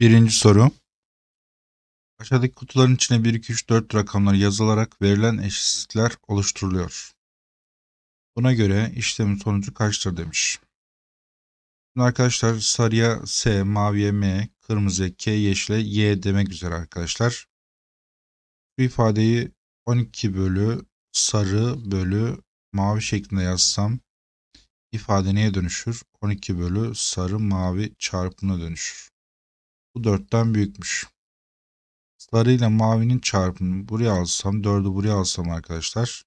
Birinci soru. Aşağıdaki kutuların içine 1, 2, 3, 4 rakamları yazılarak verilen eşitsizlikler oluşturuluyor. Buna göre işlemin sonucu kaçtır demiş. Şimdi arkadaşlar sarıya S, maviye M, kırmızıya K, yeşile Y demek üzere arkadaşlar. Bu ifadeyi 12 bölü sarı bölü mavi şeklinde yazsam ifade neye dönüşür? 12 bölü sarı mavi çarpımına dönüşür. Bu 4'ten büyükmüş. Sarı ile mavinin çarpımı buraya alsam dördü buraya alsam arkadaşlar.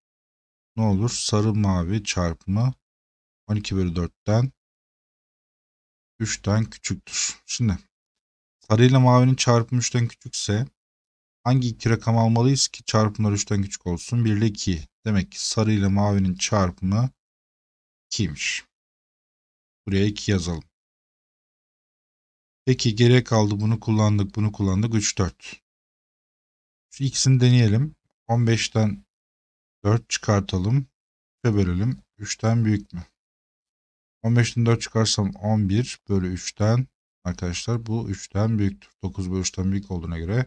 Ne olur? Sarı mavi çarpımı 12 bölü 4'ten 3'ten küçüktür. Şimdi sarı ile mavinin çarpımı 3'ten küçükse hangi iki rakam almalıyız ki çarpımlar 3'ten küçük olsun? 1 ile 2. Demek ki sarı ile mavinin çarpımı 2'ymiş. Buraya 2 yazalım. Peki gerek kaldı bunu kullandık bunu kullandık 3 4. Şu ikisini deneyelim. 15'ten 4 çıkartalım. 3'e bölelim. 3'ten büyük mü? 15'ten 4 çıkarsam 11 bölü 3'ten arkadaşlar bu 3'ten büyüktür. 9 bölü 3'ten büyük olduğuna göre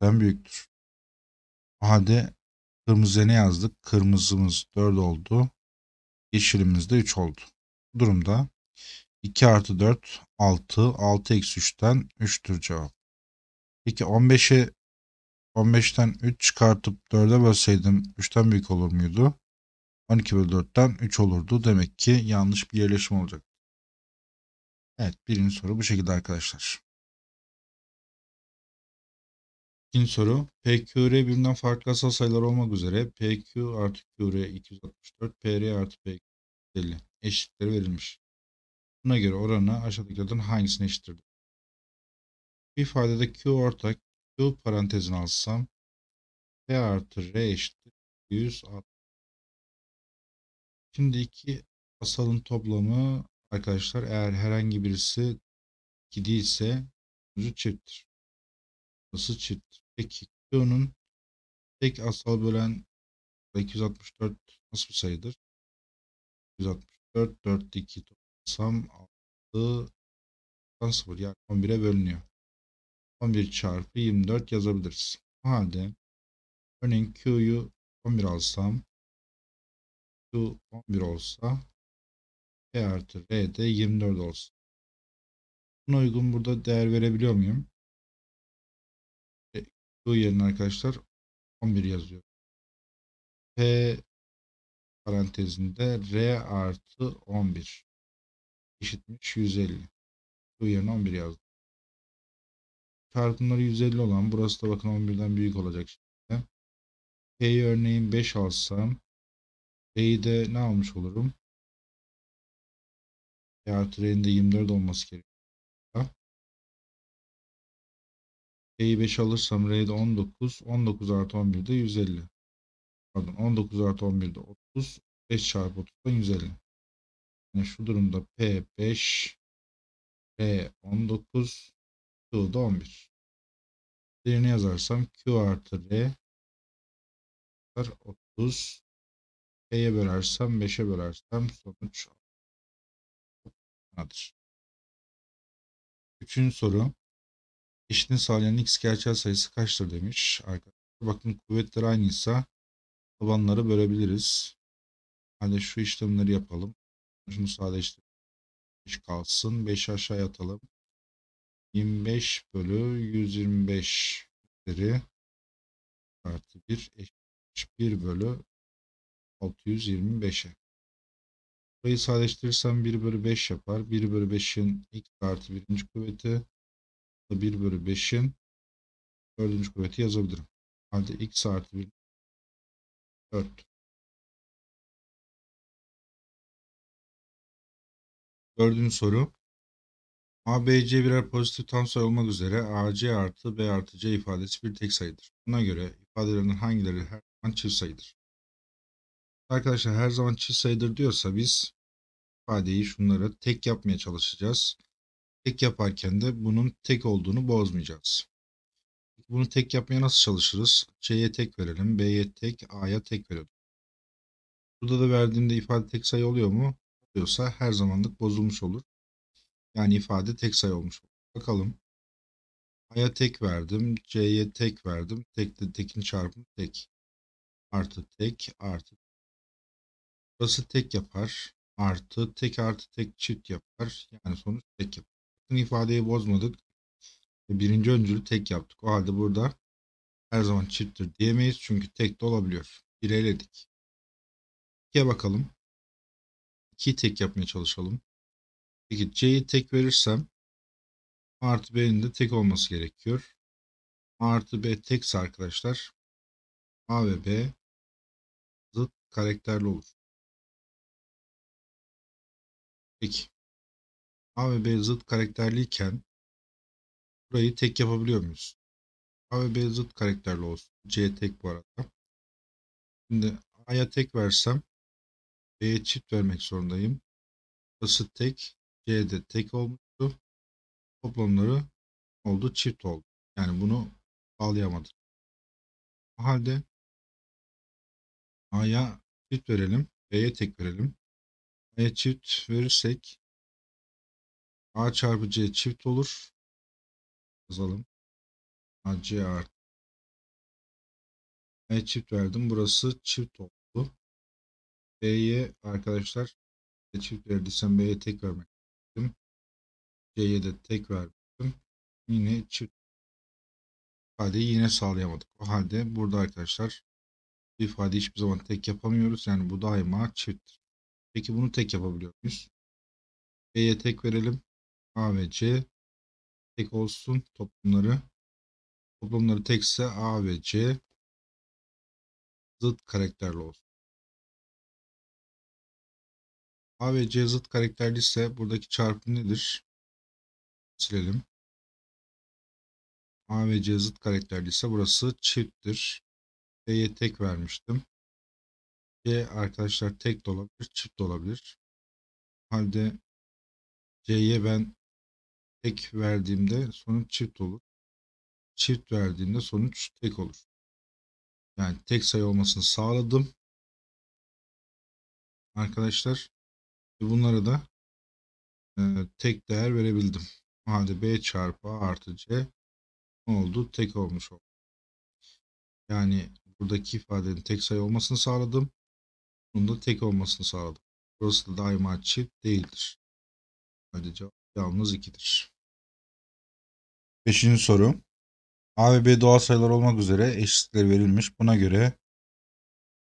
3'ten büyüktür. Hadi kırmızıya ne yazdık? Kırmızımız 4 oldu. Yeşilimiz de 3 oldu. Bu durumda 2 artı 4 6. 6 eksi 3'ten 3'tür cevap. Peki 15'i 15'ten 3 çıkartıp 4'e bölseydim 3'ten büyük olur muydu? 12 bölü 4'ten 3 olurdu. Demek ki yanlış bir yerleşim olacak. Evet birinci soru bu şekilde arkadaşlar. İkinci soru. PQR birbirinden farklı asal sayılar olmak üzere PQ artı QR 264, PR artı PQ 50 eşitleri verilmiş. Buna göre oranı aşağıdakilerden hangisine eşittir? Bu ifadede Q ortak Q parantezini alsam P artı R eşittir 160. Şimdi iki asalın toplamı arkadaşlar eğer herhangi birisi 2 değilse yüzü çifttir. Nasıl çifttir. Peki Q'nun tek asal bölen 264 nasıl bir sayıdır? 264 4 2 Sam 6 0 yani 11'e bölünüyor. 11 çarpı 24 yazabiliriz. O halde örneğin Q'yu 11 alsam Q 11 olsa P artı R de 24 olsun. Buna uygun burada değer verebiliyor muyum? E, Q yerine arkadaşlar 11 yazıyor. P parantezinde R artı 11 eşitmiş 150. Bu yerine 11 yazdım. Çarpımları 150 olan burası da bakın 11'den büyük olacak şimdi. P'yi örneğin 5 alsam P'yi de ne almış olurum? P e artı R'nin de 24 olması gerekiyor. P'yi 5 alırsam R'de 19. 19 artı 11'de 150. Pardon 19 artı 11'de 30. 5 çarpı 30'dan 150. Yani şu durumda P5, P19, Q'da 11. Birini yazarsam Q artı R 30. P'ye bölersem 5'e bölersem sonuç nedir? Üçüncü soru. Eşitini sağlayan x gerçel sayısı kaçtır demiş. Arkadaşlar bakın kuvvetler aynıysa tabanları bölebiliriz. Hadi şu işlemleri yapalım. Şunu sadeleştir. 5 kalsın. 5 aşağı atalım. 25 bölü 125 üzeri artı 1 eşittir 1 bölü 625'e. Burayı sadeleştirirsem 1 bölü 5 yapar. 1 bölü 5'in x artı 1. kuvveti 1 bölü 5'in 4. kuvveti yazabilirim. Halde x artı 1 4. Dördüncü soru. A, B, C birer pozitif tam sayı olmak üzere A, C artı B artı C ifadesi bir tek sayıdır. Buna göre ifadelerin hangileri her zaman çift sayıdır? Arkadaşlar her zaman çift sayıdır diyorsa biz ifadeyi şunları tek yapmaya çalışacağız. Tek yaparken de bunun tek olduğunu bozmayacağız. Bunu tek yapmaya nasıl çalışırız? C'ye tek verelim, B'ye tek, A'ya tek verelim. Burada da verdiğimde ifade tek sayı oluyor mu? tutuyorsa her zamanlık bozulmuş olur. Yani ifade tek sayı olmuş olur. Bakalım. A'ya tek verdim. C'ye tek verdim. Tek de tekin çarpımı tek. Artı tek artı. Burası tek yapar. Artı tek artı tek çift yapar. Yani sonuç tek yapar. Bakın ifadeyi bozmadık. E, birinci öncülü tek yaptık. O halde burada her zaman çifttir diyemeyiz. Çünkü tek de olabiliyor. Bir eledik. 2'ye bakalım. 2 tek yapmaya çalışalım. Peki C'yi tek verirsem artı B'nin de tek olması gerekiyor. A artı B tekse arkadaşlar A ve B zıt karakterli olur. Peki. A ve B zıt karakterliyken burayı tek yapabiliyor muyuz? A ve B zıt karakterli olsun. C tek bu arada. Şimdi A'ya tek versem B'ye çift vermek zorundayım. Burası tek. C'de tek olmuştu. Toplamları oldu çift oldu. Yani bunu sağlayamadım. O halde A'ya çift verelim. B'ye tek verelim. A'ya çift verirsek A çarpı C çift olur. Yazalım. A C artı. A'ya çift verdim. Burası çift oldu. B'ye arkadaşlar çift verdiysem B'ye tek vermek istedim. C'ye de tek vermiştim. Yine çift ifadeyi yine sağlayamadık. O halde burada arkadaşlar bir ifade hiçbir zaman tek yapamıyoruz. Yani bu daima çift. Peki bunu tek yapabiliyor muyuz? B'ye tek verelim. A ve C tek olsun toplumları. Toplumları tekse A ve C zıt karakterli olsun. A ve C zıt karakterli ise buradaki çarpım nedir? Silelim. A ve C zıt karakterli ise burası çifttir. B'ye tek vermiştim. C arkadaşlar tek de olabilir, çift de olabilir. Halde C'ye ben tek verdiğimde sonuç çift olur. Çift verdiğimde sonuç tek olur. Yani tek sayı olmasını sağladım. Arkadaşlar Bunlara da e, tek değer verebildim. O halde B çarpı artı C ne oldu? Tek olmuş oldu. Yani buradaki ifadenin tek sayı olmasını sağladım. Bunun da tek olmasını sağladım. Burası da daima çift değildir. Hadi cevap yalnız 2'dir. Beşinci soru. A ve B doğal sayılar olmak üzere eşitlikleri verilmiş. Buna göre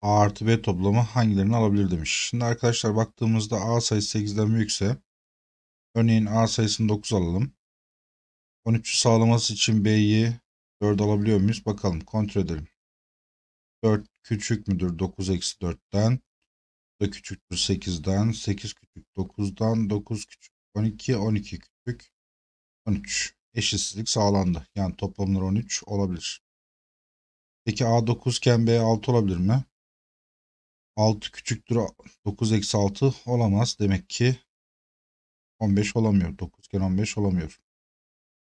A artı B toplamı hangilerini alabilir demiş. Şimdi arkadaşlar baktığımızda A sayısı 8'den büyükse örneğin A sayısını 9 alalım. 13'ü sağlaması için B'yi 4 alabiliyor muyuz? Bakalım kontrol edelim. 4 küçük müdür 9 eksi 4'ten? da küçüktür 8'den. 8 küçük 9'dan. 9 küçük 12. 12 küçük 13. Eşitsizlik sağlandı. Yani toplamları 13 olabilir. Peki A 9 iken B 6 olabilir mi? 6 küçüktür 9 eksi 6 olamaz. Demek ki 15 olamıyor. 9 iken 15 olamıyor.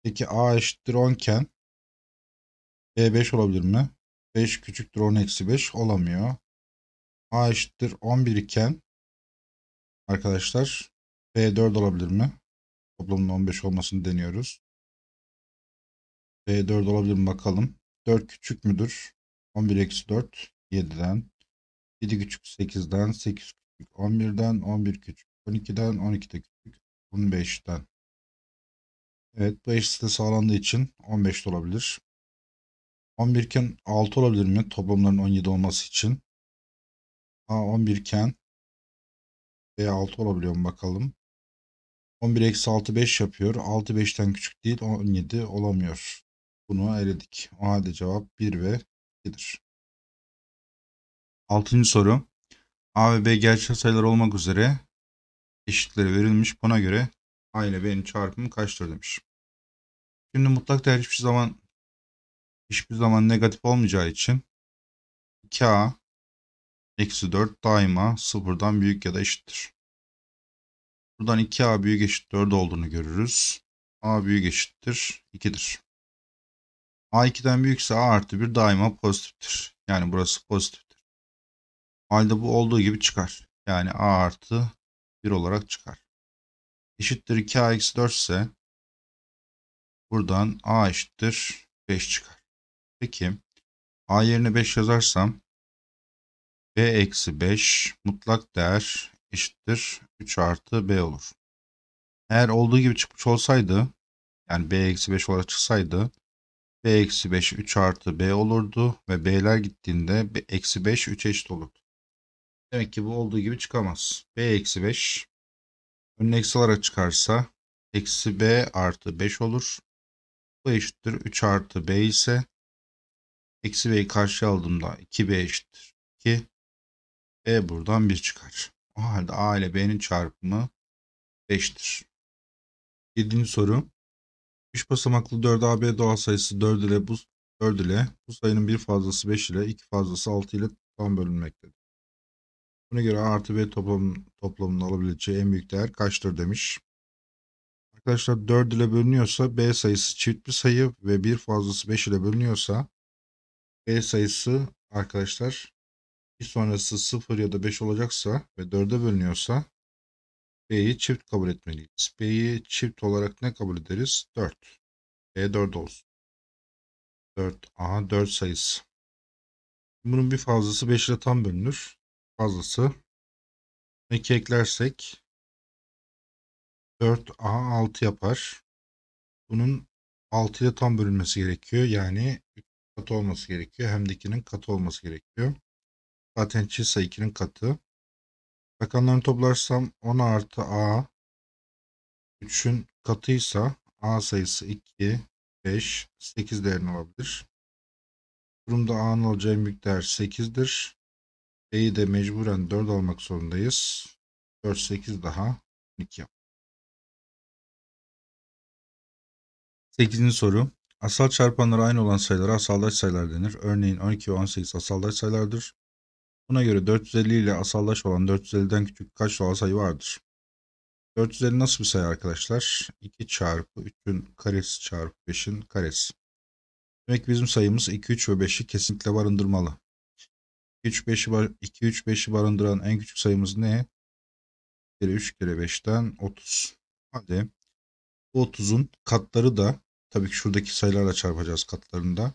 Peki a eşittir 10 iken b 5 olabilir mi? 5 küçüktür 10 eksi 5 olamıyor. a eşittir 11 iken arkadaşlar b 4 olabilir mi? Toplamın 15 olmasını deniyoruz. b 4 olabilir mi bakalım. 4 küçük müdür? 11 eksi 4 7'den 7 küçük 8'den, 8 küçük 11'den, 11 küçük 12'den, 12'de küçük 15'ten. Evet bu eşitlikte sağlandığı için 15 olabilir. 11 iken 6 olabilir mi? Toplamların 17 olması için. A 11 iken B 6 olabiliyor mu bakalım. 11 eksi 6 5 yapıyor. 6 5'ten küçük değil 17 olamıyor. Bunu eledik. O halde cevap 1 ve 2'dir. Altıncı soru. A ve B gerçek sayılar olmak üzere eşitleri verilmiş. Buna göre A ile B'nin çarpımı kaçtır demiş. Şimdi mutlak değer hiçbir zaman hiçbir zaman negatif olmayacağı için 2A eksi 4 daima sıfırdan büyük ya da eşittir. Buradan 2A büyük eşit 4 olduğunu görürüz. A büyük eşittir 2'dir. A 2'den büyükse A artı 1 daima pozitiftir. Yani burası pozitif Halde bu olduğu gibi çıkar. Yani a artı 1 olarak çıkar. Eşittir 2ax 4 ise buradan a eşittir 5 çıkar. Peki a yerine 5 yazarsam b eksi 5 mutlak değer eşittir 3 artı b olur. Eğer olduğu gibi çıkmış olsaydı yani b eksi 5 olarak çıksaydı b eksi 5 3 artı b olurdu ve b'ler gittiğinde eksi 5 3 eşit olurdu. Demek ki bu olduğu gibi çıkamaz. B eksi 5. Önüne eksi olarak çıkarsa eksi B artı 5 olur. Bu eşittir 3 artı B ise eksi B'yi karşıya aldığımda 2B eşittir 2. B buradan 1 çıkar. O halde A ile B'nin çarpımı 5'tir. 7. soru. 3 basamaklı 4AB doğal sayısı 4 ile bu 4 ile bu sayının bir fazlası 5 ile iki fazlası 6 ile tam bölünmektedir. Buna göre A artı B toplam, toplamının alabileceği en büyük değer kaçtır demiş. Arkadaşlar 4 ile bölünüyorsa B sayısı çift bir sayı ve bir fazlası 5 ile bölünüyorsa B sayısı arkadaşlar bir sonrası 0 ya da 5 olacaksa ve 4'e bölünüyorsa B'yi çift kabul etmeliyiz. B'yi çift olarak ne kabul ederiz? 4. B 4 olsun. 4A 4 sayısı. Bunun bir fazlası 5 ile tam bölünür fazlası. 2 eklersek 4A 6 yapar. Bunun 6 ile tam bölünmesi gerekiyor. Yani 3 katı olması gerekiyor. Hem de 2'nin katı olması gerekiyor. Zaten çift sayı 2'nin katı. Rakamlarını toplarsam 10 artı A 3'ün katıysa A sayısı 2, 5, 8 değerini alabilir. Durumda A'nın alacağı en büyük değer 8'dir. D'yi de mecburen 4 almak zorundayız. 4, 8 daha 12 yap. 8. soru. Asal çarpanları aynı olan sayılara asaldaş sayılar denir. Örneğin 12 ve 18 asaldaş sayılardır. Buna göre 450 ile asaldaş olan 450'den küçük kaç doğal sayı vardır? 450 nasıl bir sayı arkadaşlar? 2 çarpı 3'ün karesi çarpı 5'in karesi. Demek bizim sayımız 2, 3 ve 5'i kesinlikle barındırmalı. 2-3-5'i barındıran en küçük sayımız ne? 1 kere 3 kere 5'ten 30. Hadi. Bu 30'un katları da tabii ki şuradaki sayılarla çarpacağız katlarında.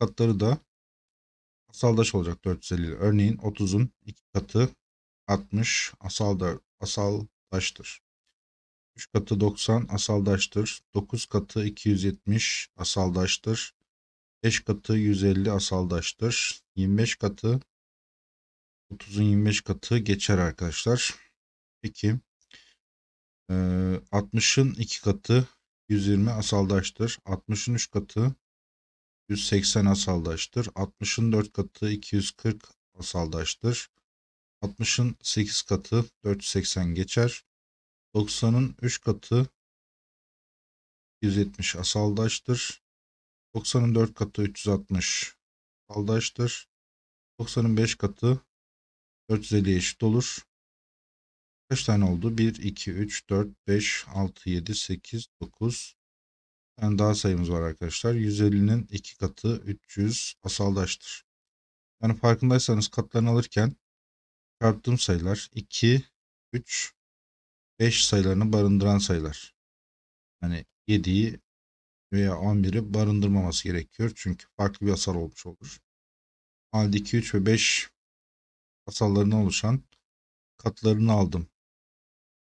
Katları da asaldaş olacak 450 ile. Örneğin 30'un 2 katı 60 asalda, asaldaştır. 3 katı 90 asaldaştır. 9 katı 270 asaldaştır. 5 katı 150 asaldaştır. 25 katı 30'un 25 katı geçer arkadaşlar. Peki 60'ın ee, 2 katı 120 asaldaştır. 60'ın 3 katı 180 asaldaştır. 60'ın 4 katı 240 asaldaştır. 60'ın 8 katı 480 geçer. 90'ın 3 katı 170 asaldaştır. 90'ın 4 katı 360 kaldaştır. 90'ın 5 katı 450 eşit olur. Kaç tane oldu? 1, 2, 3, 4, 5, 6, 7, 8, 9. Bir yani daha sayımız var arkadaşlar. 150'nin 2 katı 300 asaldaştır. Yani farkındaysanız katlarını alırken çarptığım sayılar 2, 3, 5 sayılarını barındıran sayılar. Yani 7'yi veya 11'i barındırmaması gerekiyor. Çünkü farklı bir hasar olmuş olur. Halde 2, 3 ve 5 asallarına oluşan katlarını aldım.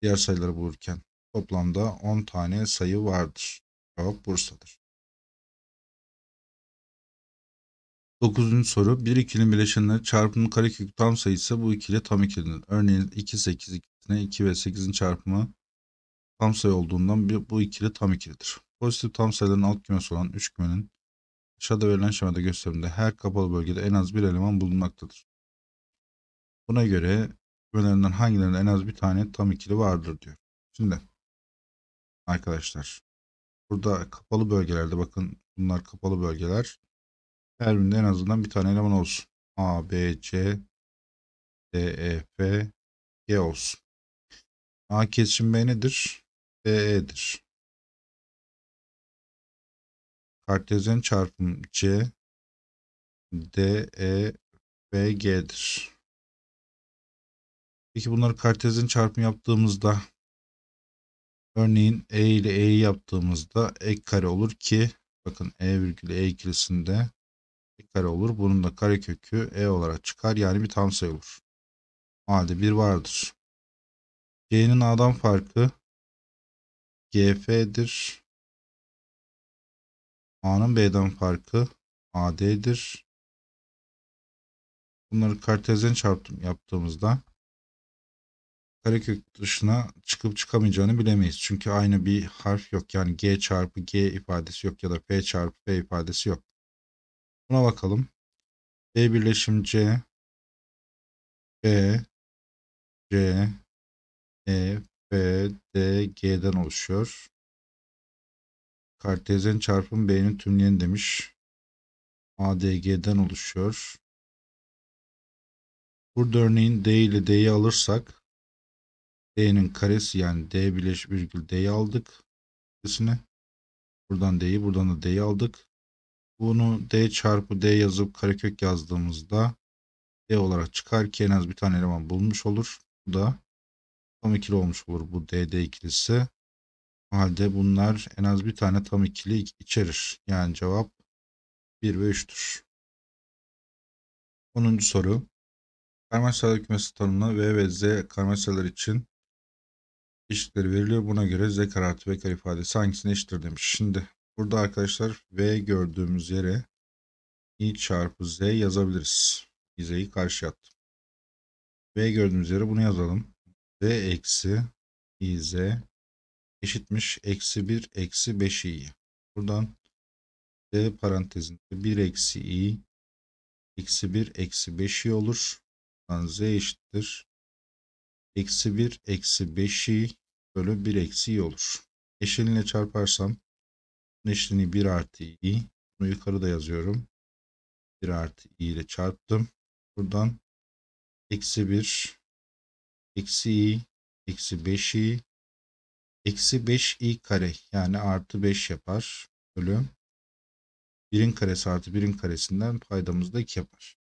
Diğer sayıları bulurken toplamda 10 tane sayı vardır. Cevap Bursa'dır. 9. soru. Bir ikilinin bileşenleri çarpımının karekökü tam sayısı bu ikili tam ikilidir. Örneğin 2, 8, 2'sine 2 ve 8'in çarpımı tam sayı olduğundan bu ikili tam ikilidir. Pozitif tam sayıların alt kümesi olan 3 kümenin aşağıda verilen şemada gösterimde her kapalı bölgede en az bir eleman bulunmaktadır. Buna göre kümelerinden hangilerinde en az bir tane tam ikili vardır diyor. Şimdi arkadaşlar burada kapalı bölgelerde bakın bunlar kapalı bölgeler. Her birinde en azından bir tane eleman olsun. A, B, C, D, E, F, G olsun. A kesim B nedir? B, E'dir. Kartezyen çarpım C D E ve G'dir. Peki bunları kartezyen çarpım yaptığımızda örneğin E ile E yaptığımızda ek kare olur ki bakın E virgül E ikilisinde ek kare olur. Bunun da karekökü E olarak çıkar. Yani bir tam sayı olur. O halde 1 vardır. C'nin A'dan farkı GF'dir. A'nın B'den farkı AD'dir. Bunları kartezyen çarptım yaptığımızda karekök dışına çıkıp çıkamayacağını bilemeyiz. Çünkü aynı bir harf yok. Yani G çarpı G ifadesi yok ya da P çarpı P ifadesi yok. Buna bakalım. B birleşim C B C E F D G'den oluşuyor. Kartezyen çarpım B'nin tümleyeni demiş. ADG'den oluşuyor. Burada örneğin D ile D'yi alırsak D'nin karesi yani D bileş virgül D'yi aldık. Karesine. Buradan D'yi buradan da D'yi aldık. Bunu D çarpı D yazıp karekök yazdığımızda D olarak çıkar ki en az bir tane eleman bulmuş olur. Bu da tam ikili olmuş olur bu DD ikilisi. O halde bunlar en az bir tane tam ikili içerir. Yani cevap 1 ve 3'tür. 10. soru. Karmaş sayılar kümesi tanımına V ve Z karmaş için eşitleri veriliyor. Buna göre Z kare artı V kare ifadesi hangisine eşittir demiş. Şimdi burada arkadaşlar V gördüğümüz yere i çarpı z yazabiliriz. Z'yi karşıya attım. V gördüğümüz yere bunu yazalım. V eksi iz eşitmiş eksi 1 eksi 5 i. Buradan D parantezinde 1 eksi i eksi 1 eksi 5 i olur. Buradan z eşittir. Eksi 1 eksi 5 i bölü 1 eksi i olur. Eşeğinle çarparsam eşliğini 1 artı i bunu yukarıda yazıyorum. 1 artı i ile çarptım. Buradan eksi 1 eksi i eksi 5 i Eksi 5i kare yani artı 5 yapar. Bölü 1'in karesi artı 1'in karesinden paydamız da 2 yapar.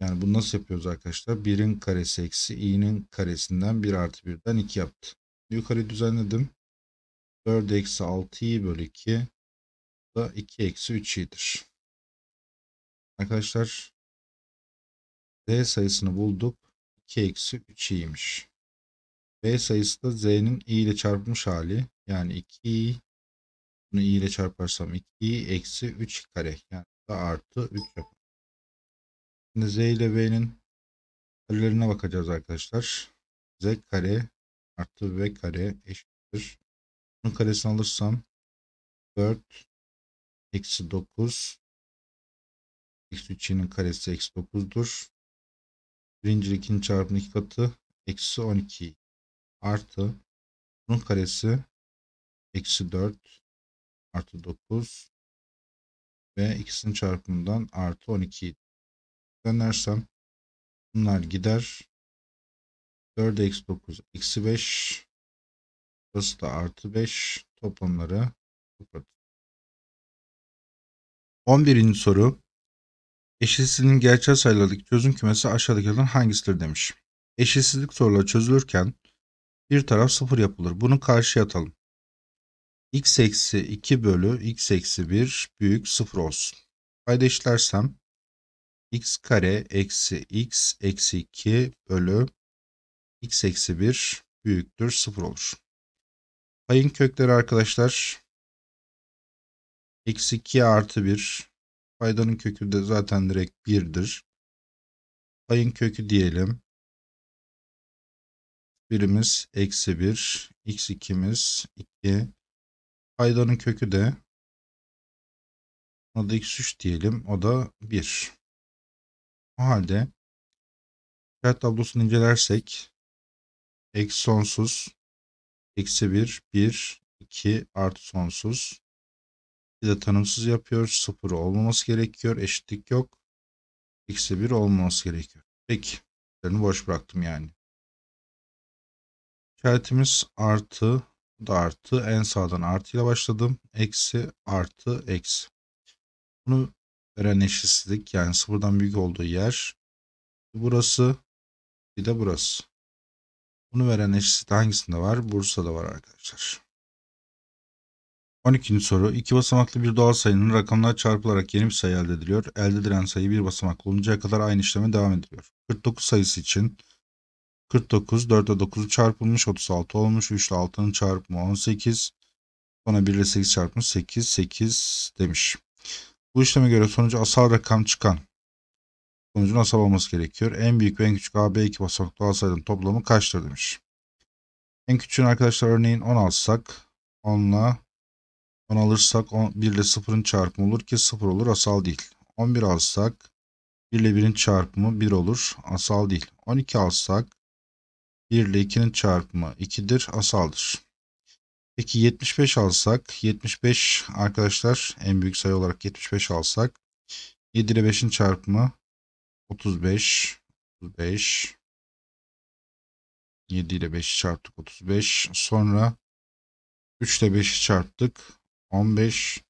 Yani bunu nasıl yapıyoruz arkadaşlar? 1'in karesi eksi i'nin karesinden 1 artı 1'den 2 yaptı. Yukarı düzenledim. 4 eksi 6i bölü 2 da 2 eksi 3i'dir. Arkadaşlar D sayısını bulduk. 2 eksi 3i'ymiş. B sayısı da Z'nin i ile çarpılmış hali. Yani 2 bunu i ile çarparsam 2 eksi 3 kare. Yani da artı 3 yapar. Şimdi Z ile B'nin karelerine bakacağız arkadaşlar. Z kare artı V kare eşittir. Bunun karesini alırsam 4 eksi 9 eksi 3'inin karesi eksi 9'dur. Birincilik 2'nin çarpımının 2 katı eksi 12 artı bunun karesi eksi 4 artı 9 ve ikisinin çarpımından artı 12 denersem bunlar gider 4 eksi 9 eksi 5 burası da artı 5 toplamları 0 11. soru Eşitsizliğin gerçel sayılardaki çözüm kümesi aşağıdakilerden hangisidir demiş. Eşitsizlik soruları çözülürken bir taraf 0 yapılır. Bunu karşıya atalım. x eksi 2 bölü x eksi 1 büyük 0 olsun. Payda işlersem x kare eksi x eksi 2 bölü x eksi 1 büyüktür 0 olur. Payın kökleri arkadaşlar eksi 2 artı 1 paydanın kökü de zaten direkt 1'dir. Payın kökü diyelim birimiz eksi 1, x ikimiz 2. Paydanın kökü de o da x3 diyelim. O da 1. O halde kart tablosunu incelersek eksi sonsuz eksi 1, 1, 2 artı sonsuz bir de tanımsız yapıyor. 0 olmaması gerekiyor. Eşitlik yok. Eksi 1 olmaması gerekiyor. Peki. Boş bıraktım yani. İşaretimiz artı da artı. En sağdan ile başladım. Eksi artı eksi. Bunu veren eşitsizlik yani sıfırdan büyük olduğu yer. Burası bir de burası. Bunu veren eşitsizlik hangisinde var? Bursa'da var arkadaşlar. 12. soru. İki basamaklı bir doğal sayının rakamlar çarpılarak yeni bir sayı elde ediliyor. Elde edilen sayı bir basamaklı oluncaya kadar aynı işleme devam ediliyor. 49 sayısı için 49, 4'e 9'u çarpılmış 36 olmuş. 3 ile 6'nın çarpımı 18. Sonra 1 ile 8 çarpmış 8, 8 demiş. Bu işleme göre sonucu asal rakam çıkan sonucun asal olması gerekiyor. En büyük ve en küçük AB iki basamaklı doğal toplamı kaçtır demiş. En küçüğün arkadaşlar örneğin 10 alsak 10 ile 10 alırsak 1 ile 0'ın çarpımı olur ki 0 olur asal değil. 11 alsak 1 ile 1'in çarpımı 1 olur asal değil. 12 alsak 1 ile 2'nin çarpımı 2'dir asaldır. Peki 75 alsak 75 arkadaşlar en büyük sayı olarak 75 alsak 7 ile 5'in çarpımı 35 35 7 ile 5'i çarptık 35 sonra 3 ile 5'i çarptık 15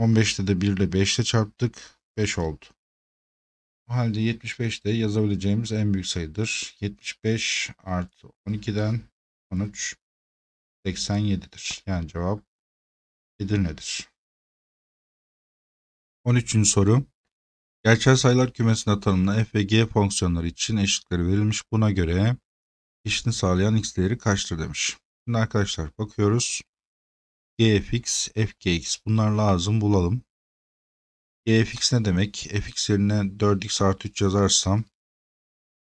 15'te de 1 ile 5 ile çarptık 5 oldu. O halde 75 de yazabileceğimiz en büyük sayıdır. 75 artı 12'den 13 87'dir. Yani cevap Edirne'dir. 13. soru. Gerçel sayılar kümesinde tanımlı f ve g fonksiyonları için eşitleri verilmiş. Buna göre işini sağlayan x değeri kaçtır demiş. Şimdi arkadaşlar bakıyoruz. Gfx, fgx. bunlar lazım bulalım gfx ne demek? fx yerine 4x artı 3 yazarsam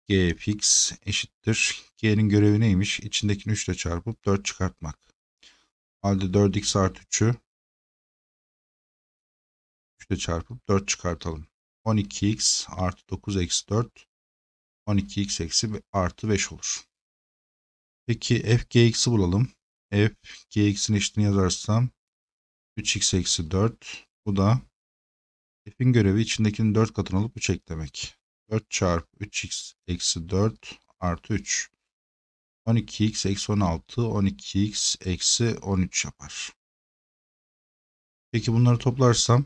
gfx eşittir. g'nin görevi neymiş? İçindekini 3 ile çarpıp 4 çıkartmak. Halde 4x artı 3'ü 3 ile çarpıp 4 çıkartalım. 12x artı 9 eksi 4 12x eksi artı 5 olur. Peki f gx'i bulalım. f gx'in eşitini yazarsam 3x eksi 4 bu da F'in görevi içindekinin 4 katını alıp 3 eklemek. 4 çarpı 3x eksi 4 artı 3. 12x eksi 16, 12x eksi 13 yapar. Peki bunları toplarsam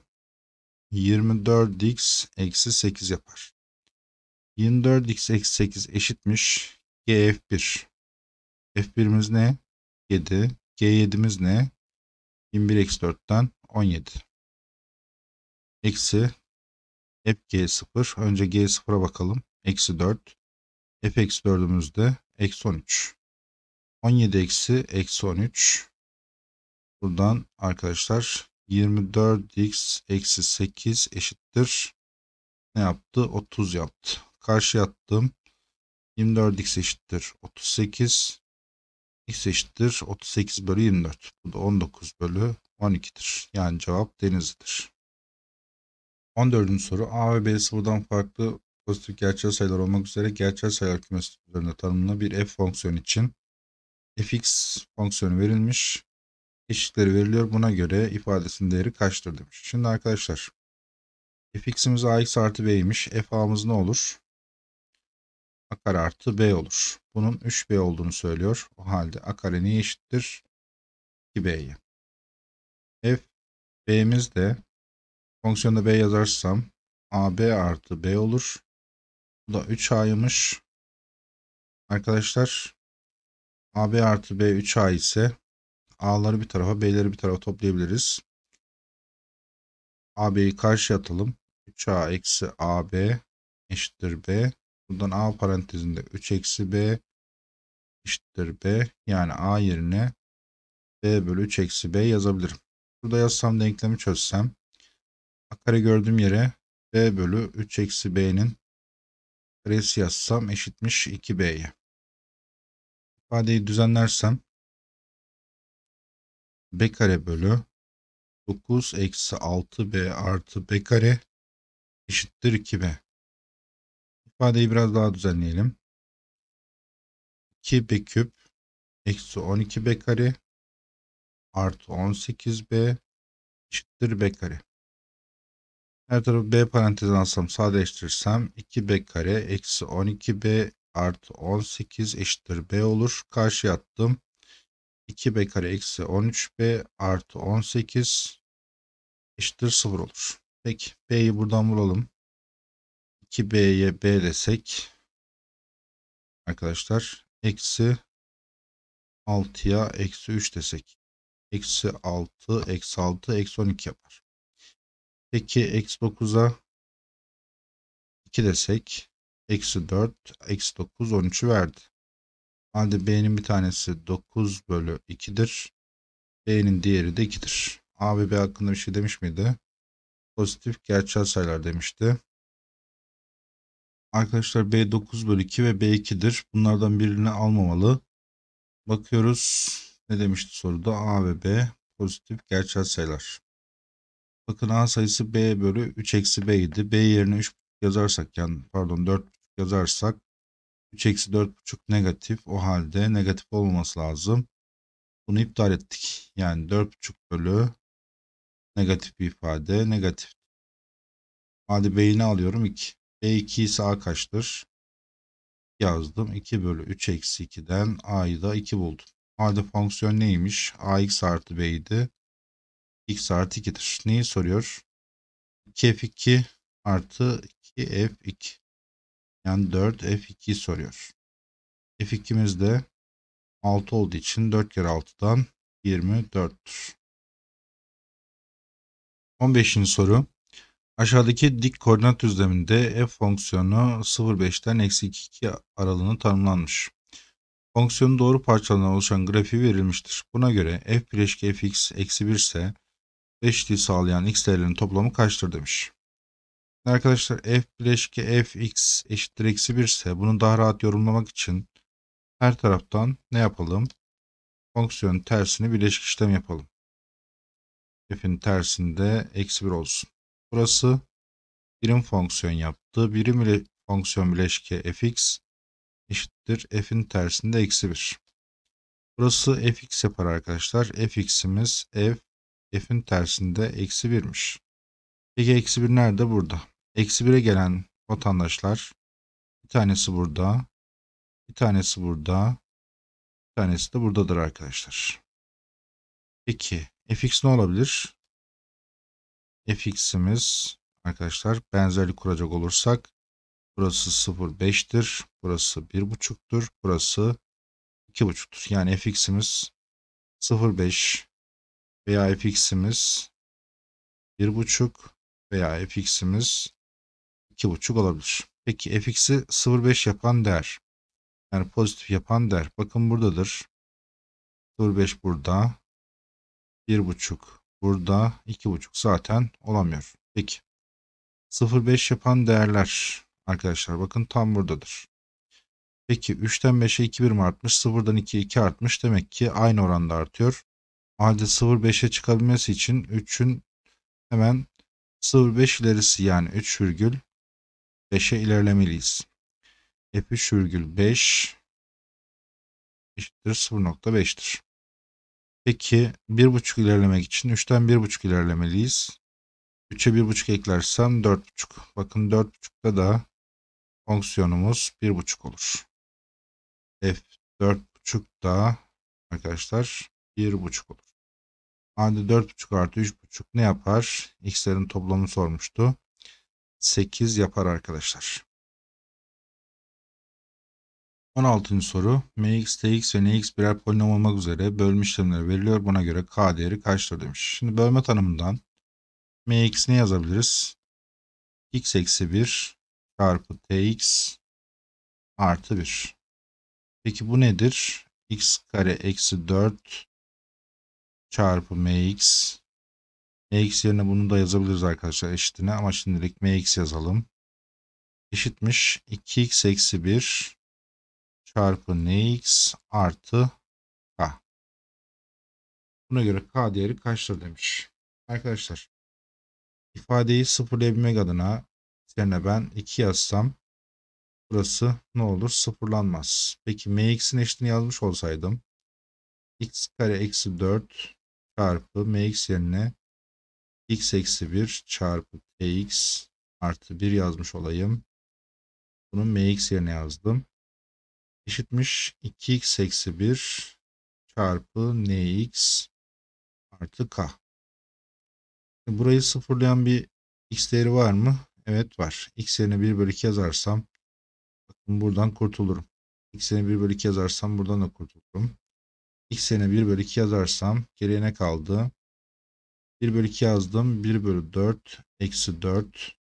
24x eksi 8 yapar. 24x eksi 8 eşitmiş g f 1 f1'imiz ne? 7. g 7miz ne? 21 eksi 4'ten 17 eksi f g0 önce g0'a bakalım eksi 4 f eksi 4'ümüzde eksi 13 17 eksi eksi 13 buradan arkadaşlar 24x eksi 8 eşittir ne yaptı 30 yaptı karşı attım 24x eşittir 38 x eşittir 38 bölü 24 bu da 19 bölü 12'dir yani cevap denizlidir 14. soru A ve B sıfırdan farklı pozitif gerçel sayılar olmak üzere gerçel sayılar kümesi üzerinde tanımlı bir f fonksiyonu için fx fonksiyonu verilmiş. Eşitleri veriliyor. Buna göre ifadesinin değeri kaçtır demiş. Şimdi arkadaşlar fx'imiz ax artı b'ymiş. f a'mız ne olur? a kare artı b olur. Bunun 3b olduğunu söylüyor. O halde a kare neye eşittir? 2b'ye. f b'miz de Fonksiyonda B yazarsam AB artı B olur. Bu da 3A'ymış. Arkadaşlar AB artı B 3A ise A'ları bir tarafa B'leri bir tarafa toplayabiliriz. AB'yi karşıya atalım. 3A eksi AB eşittir B. Buradan A parantezinde 3 eksi B eşittir B. Yani A yerine B bölü 3 eksi B yazabilirim. Burada yazsam denklemi çözsem A kare gördüğüm yere B bölü 3 eksi B'nin karesi yazsam eşitmiş 2B'ye. İfadeyi düzenlersem B kare bölü 9 eksi 6B artı B kare eşittir 2B. İfadeyi biraz daha düzenleyelim. 2B küp eksi 12B kare artı 18B eşittir B kare. Her tarafı b parantez alsam sadeleştirirsem 2b kare eksi 12b artı 18 eşittir b olur. Karşıya attım. 2b kare eksi 13b artı 18 eşittir 0 olur. Peki b'yi buradan vuralım. 2b'ye b desek arkadaşlar eksi 6'ya eksi 3 desek eksi 6 eksi 6 eksi 12 yapar. Peki eksi 9'a 2 desek eksi 4 eksi 9 13'ü verdi. Halde B'nin bir tanesi 9 bölü 2'dir. B'nin diğeri de 2'dir. A ve B hakkında bir şey demiş miydi? Pozitif gerçel sayılar demişti. Arkadaşlar B 9 bölü 2 ve B2'dir. Bunlardan birini almamalı. Bakıyoruz ne demişti soruda A ve B pozitif gerçel sayılar. Bakın A sayısı B bölü 3 eksi B idi. B yerine 3 yazarsak yani pardon 4 yazarsak 3 eksi 4 buçuk negatif. O halde negatif olması lazım. Bunu iptal ettik. Yani 4 buçuk bölü negatif bir ifade negatif. Hadi B'yi alıyorum? 2. B2 ise A kaçtır? Yazdım. 2 bölü 3 eksi 2'den A'yı da 2 buldum. Halde fonksiyon neymiş? AX artı B'ydi x artı 2'dir. Neyi soruyor? 2f2 artı 2f2 yani 4f2'yi soruyor. f2'miz de 6 olduğu için 4 kere 6'dan 24'tür. 15. soru. Aşağıdaki dik koordinat düzleminde f fonksiyonu 0,5'ten eksi 2 aralığını tanımlanmış. Fonksiyonun doğru parçalarından oluşan grafiği verilmiştir. Buna göre f bileşik fx eksi 1 ise eşliği sağlayan x değerlerinin toplamı kaçtır demiş. Arkadaşlar f bileşki fx eşittir eksi 1 ise bunu daha rahat yorumlamak için her taraftan ne yapalım? Fonksiyonun tersini bileşik işlem yapalım. f'in tersinde eksi 1 olsun. Burası birim fonksiyon yaptı. Birim ile fonksiyon bileşke fx eşittir f'in tersinde eksi 1. Burası fx yapar arkadaşlar. fx'imiz f f'in tersinde eksi 1'miş. Peki eksi 1 nerede? Burada. Eksi 1'e gelen vatandaşlar bir tanesi burada, bir tanesi burada, bir tanesi de buradadır arkadaşlar. Peki fx ne olabilir? fx'imiz arkadaşlar benzerlik kuracak olursak burası 0.5'tir, burası 1.5'tür, burası 2.5'tür. Yani fx'imiz 0.5 veya fx'imiz 1.5 veya fx'imiz 2.5 olabilir. Peki fx'i 0.5 yapan değer yani pozitif yapan değer bakın buradadır. 0.5 burada 1.5 burada 2.5 zaten olamıyor. Peki 0.5 yapan değerler arkadaşlar bakın tam buradadır. Peki 3'ten 5'e 2 birim artmış 0'dan 2'ye 2 artmış demek ki aynı oranda artıyor acil 0.5'e çıkabilmesi için 3'ün hemen 0.5 ilerisi yani virgül 3,5'e ilerlemeliyiz. F3,5 virgül eşittir 0.5'tir. Peki 1.5 ilerlemek için 3'ten 1.5 ilerlemeliyiz. 3'e 1.5 eklersem 4.5. Bakın 4.5'ta da fonksiyonumuz 1.5 olur. F 4.5 da arkadaşlar 1.5 olur. Hadi 4,5 artı 3,5 ne yapar? X'lerin toplamı sormuştu. 8 yapar arkadaşlar. 16. soru. Mx, Tx ve Nx birer polinom olmak üzere bölme işlemleri veriliyor. Buna göre k değeri kaçtır demiş. Şimdi bölme tanımından Mx ne yazabiliriz? x eksi 1 çarpı Tx artı 1. Peki bu nedir? x kare eksi 4 çarpı mx. mx yerine bunu da yazabiliriz arkadaşlar eşitine ama şimdilik mx yazalım. Eşitmiş 2x eksi 1 çarpı nx artı k. Buna göre k değeri kaçtır demiş. Arkadaşlar ifadeyi sıfırlayabilmek adına yerine ben 2 yazsam burası ne olur? Sıfırlanmaz. Peki mx'in eşitini yazmış olsaydım x kare eksi 4 çarpı mx yerine x eksi 1 çarpı tx artı 1 yazmış olayım. Bunu mx yerine yazdım. Eşitmiş 2x eksi 1 çarpı nx artı k. E, burayı sıfırlayan bir x değeri var mı? Evet var. x yerine 1 bölü 2 yazarsam bakın buradan kurtulurum. x yerine 1 bölü 2 yazarsam buradan da kurtulurum x yerine 1 bölü 2 yazarsam geriye ne kaldı? 1 bölü 2 yazdım. 1 bölü 4 eksi 4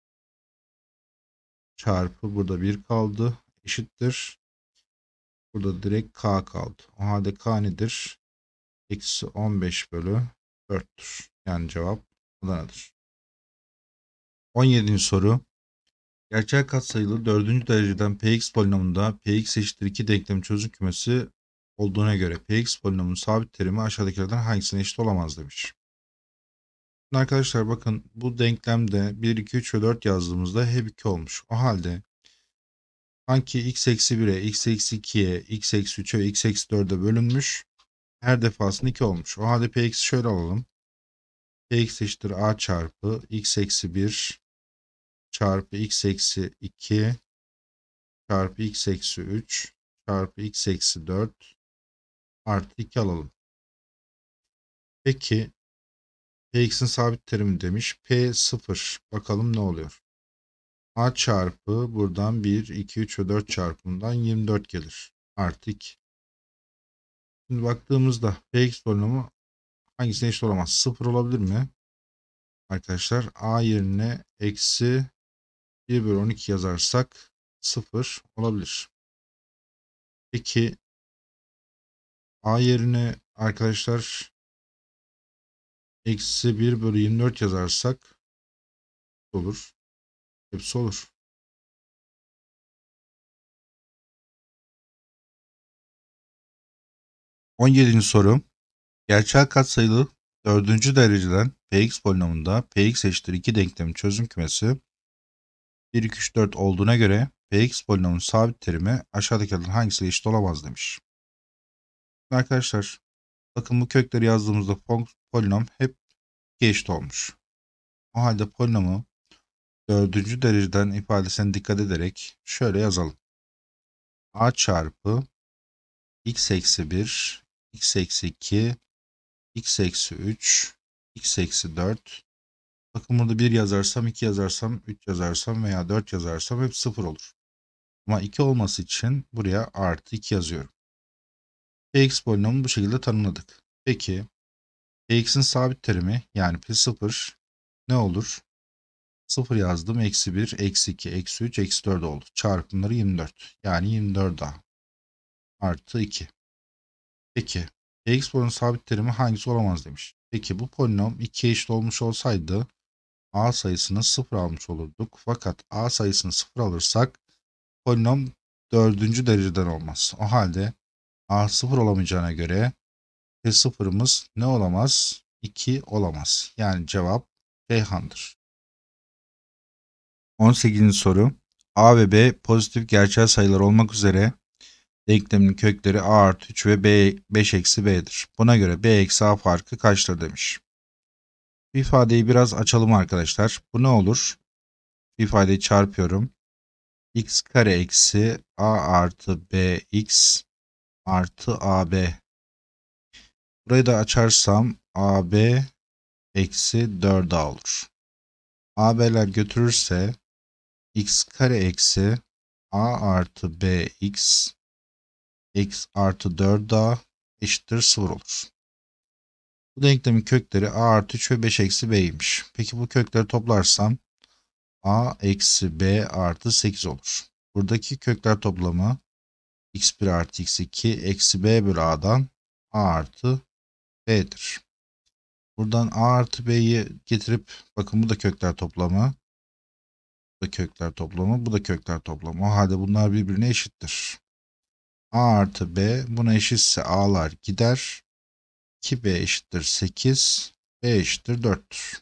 çarpı burada 1 kaldı. Eşittir. Burada direkt k kaldı. O halde k nedir? Eksi 15 bölü 4'tür. Yani cevap Adana'dır. 17. soru. Gerçel katsayılı 4. dereceden px polinomunda px eşittir 2 denklemi çözüm kümesi olduğuna göre px polinomunun sabit terimi aşağıdakilerden hangisine eşit olamaz demiş. Şimdi arkadaşlar bakın bu denklemde 1, 2, 3 ve 4 yazdığımızda hep 2 olmuş. O halde sanki x eksi 1'e, x eksi 2'ye, x eksi 3'e ve x eksi 4'e bölünmüş. Her defasında 2 olmuş. O halde px şöyle alalım. px eşittir a çarpı x eksi 1 çarpı x eksi 2 çarpı x eksi 3 çarpı x eksi 4 Artı 2 alalım. Peki Px'in sabit terimi demiş. P 0. Bakalım ne oluyor. A çarpı buradan 1, 2, 3 ve 4 çarpımından 24 gelir. Artı 2. Şimdi baktığımızda Px polinomu hangisine eşit olamaz? 0 olabilir mi? Arkadaşlar A yerine eksi 1 bölü 12 yazarsak 0 olabilir. Peki A yerine arkadaşlar eksi 1 bölü 24 yazarsak olur. Hepsi olur. On yedinci soru. Gerçel katsayılı dördüncü dereceden px polinomunda px eşittir 2 denklemi çözüm kümesi 1, 2, 3, 4 olduğuna göre px polinomun sabit terimi aşağıdaki aşağıdakilerden hangisiyle eşit olamaz demiş. Arkadaşlar bakın bu kökleri yazdığımızda polinom hep geçti olmuş. O halde polinomu dördüncü dereceden ifadesine dikkat ederek şöyle yazalım. a çarpı x eksi 1, x eksi 2, x eksi 3, x eksi 4. Bakın burada 1 yazarsam, 2 yazarsam, 3 yazarsam veya 4 yazarsam hep 0 olur. Ama 2 olması için buraya artı 2 yazıyorum. Px polinomu bu şekilde tanımladık. Peki Px'in sabit terimi yani P0 ne olur? 0 yazdım. Eksi 1, eksi 2, eksi 3, eksi 4 oldu. Çarpımları 24. Yani 24 daha. Artı 2. Peki. Px polinomun sabit terimi hangisi olamaz demiş. Peki bu polinom 2'ye eşit olmuş olsaydı A sayısını 0 almış olurduk. Fakat A sayısını 0 alırsak polinom 4. dereceden olmaz. O halde A sıfır olamayacağına göre T sıfırımız ne olamaz? 2 olamaz. Yani cevap Ceyhan'dır. 18. soru. A ve B pozitif gerçel sayılar olmak üzere denklemin kökleri A artı 3 ve B 5 eksi B'dir. Buna göre B eksi A farkı kaçtır demiş. Bu ifadeyi biraz açalım arkadaşlar. Bu ne olur? Bu ifadeyi çarpıyorum. x kare eksi A artı B x artı AB. Burayı da açarsam AB eksi 4 olur. AB'ler götürürse x kare eksi a artı bx x artı 4a eşittir 0 olur. Bu denklemin kökleri a artı 3 ve 5 eksi b'ymiş. Peki bu kökleri toplarsam a eksi b artı 8 olur. Buradaki kökler toplamı x1 artı x2 eksi b bölü a'dan a artı b'dir. Buradan a artı b'yi getirip bakın bu da kökler toplamı. Bu da kökler toplamı. Bu da kökler toplamı. O halde bunlar birbirine eşittir. a artı b buna eşitse a'lar gider. 2b eşittir 8. b eşittir 4'tür.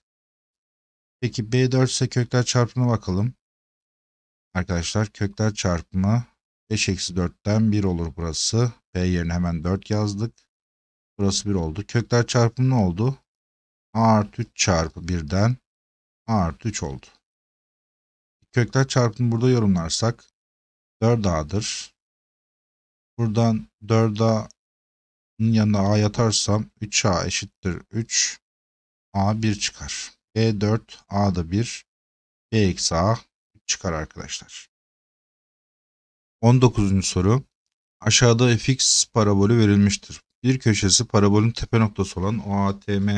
Peki b 4 ise kökler çarpımına bakalım. Arkadaşlar kökler çarpımı 5 eksi 4'ten 1 olur burası. P yerine hemen 4 yazdık. Burası 1 oldu. Kökler çarpımı ne oldu? A artı 3 çarpı 1'den A artı 3 oldu. Kökler çarpımı burada yorumlarsak 4A'dır. Buradan 4A'nın yanına A yatarsam 3A eşittir 3. A 1 çıkar. B 4, A da 1. B eksi A 3 çıkar arkadaşlar. 19. soru. Aşağıda fx parabolü verilmiştir. Bir köşesi parabolün tepe noktası olan OATM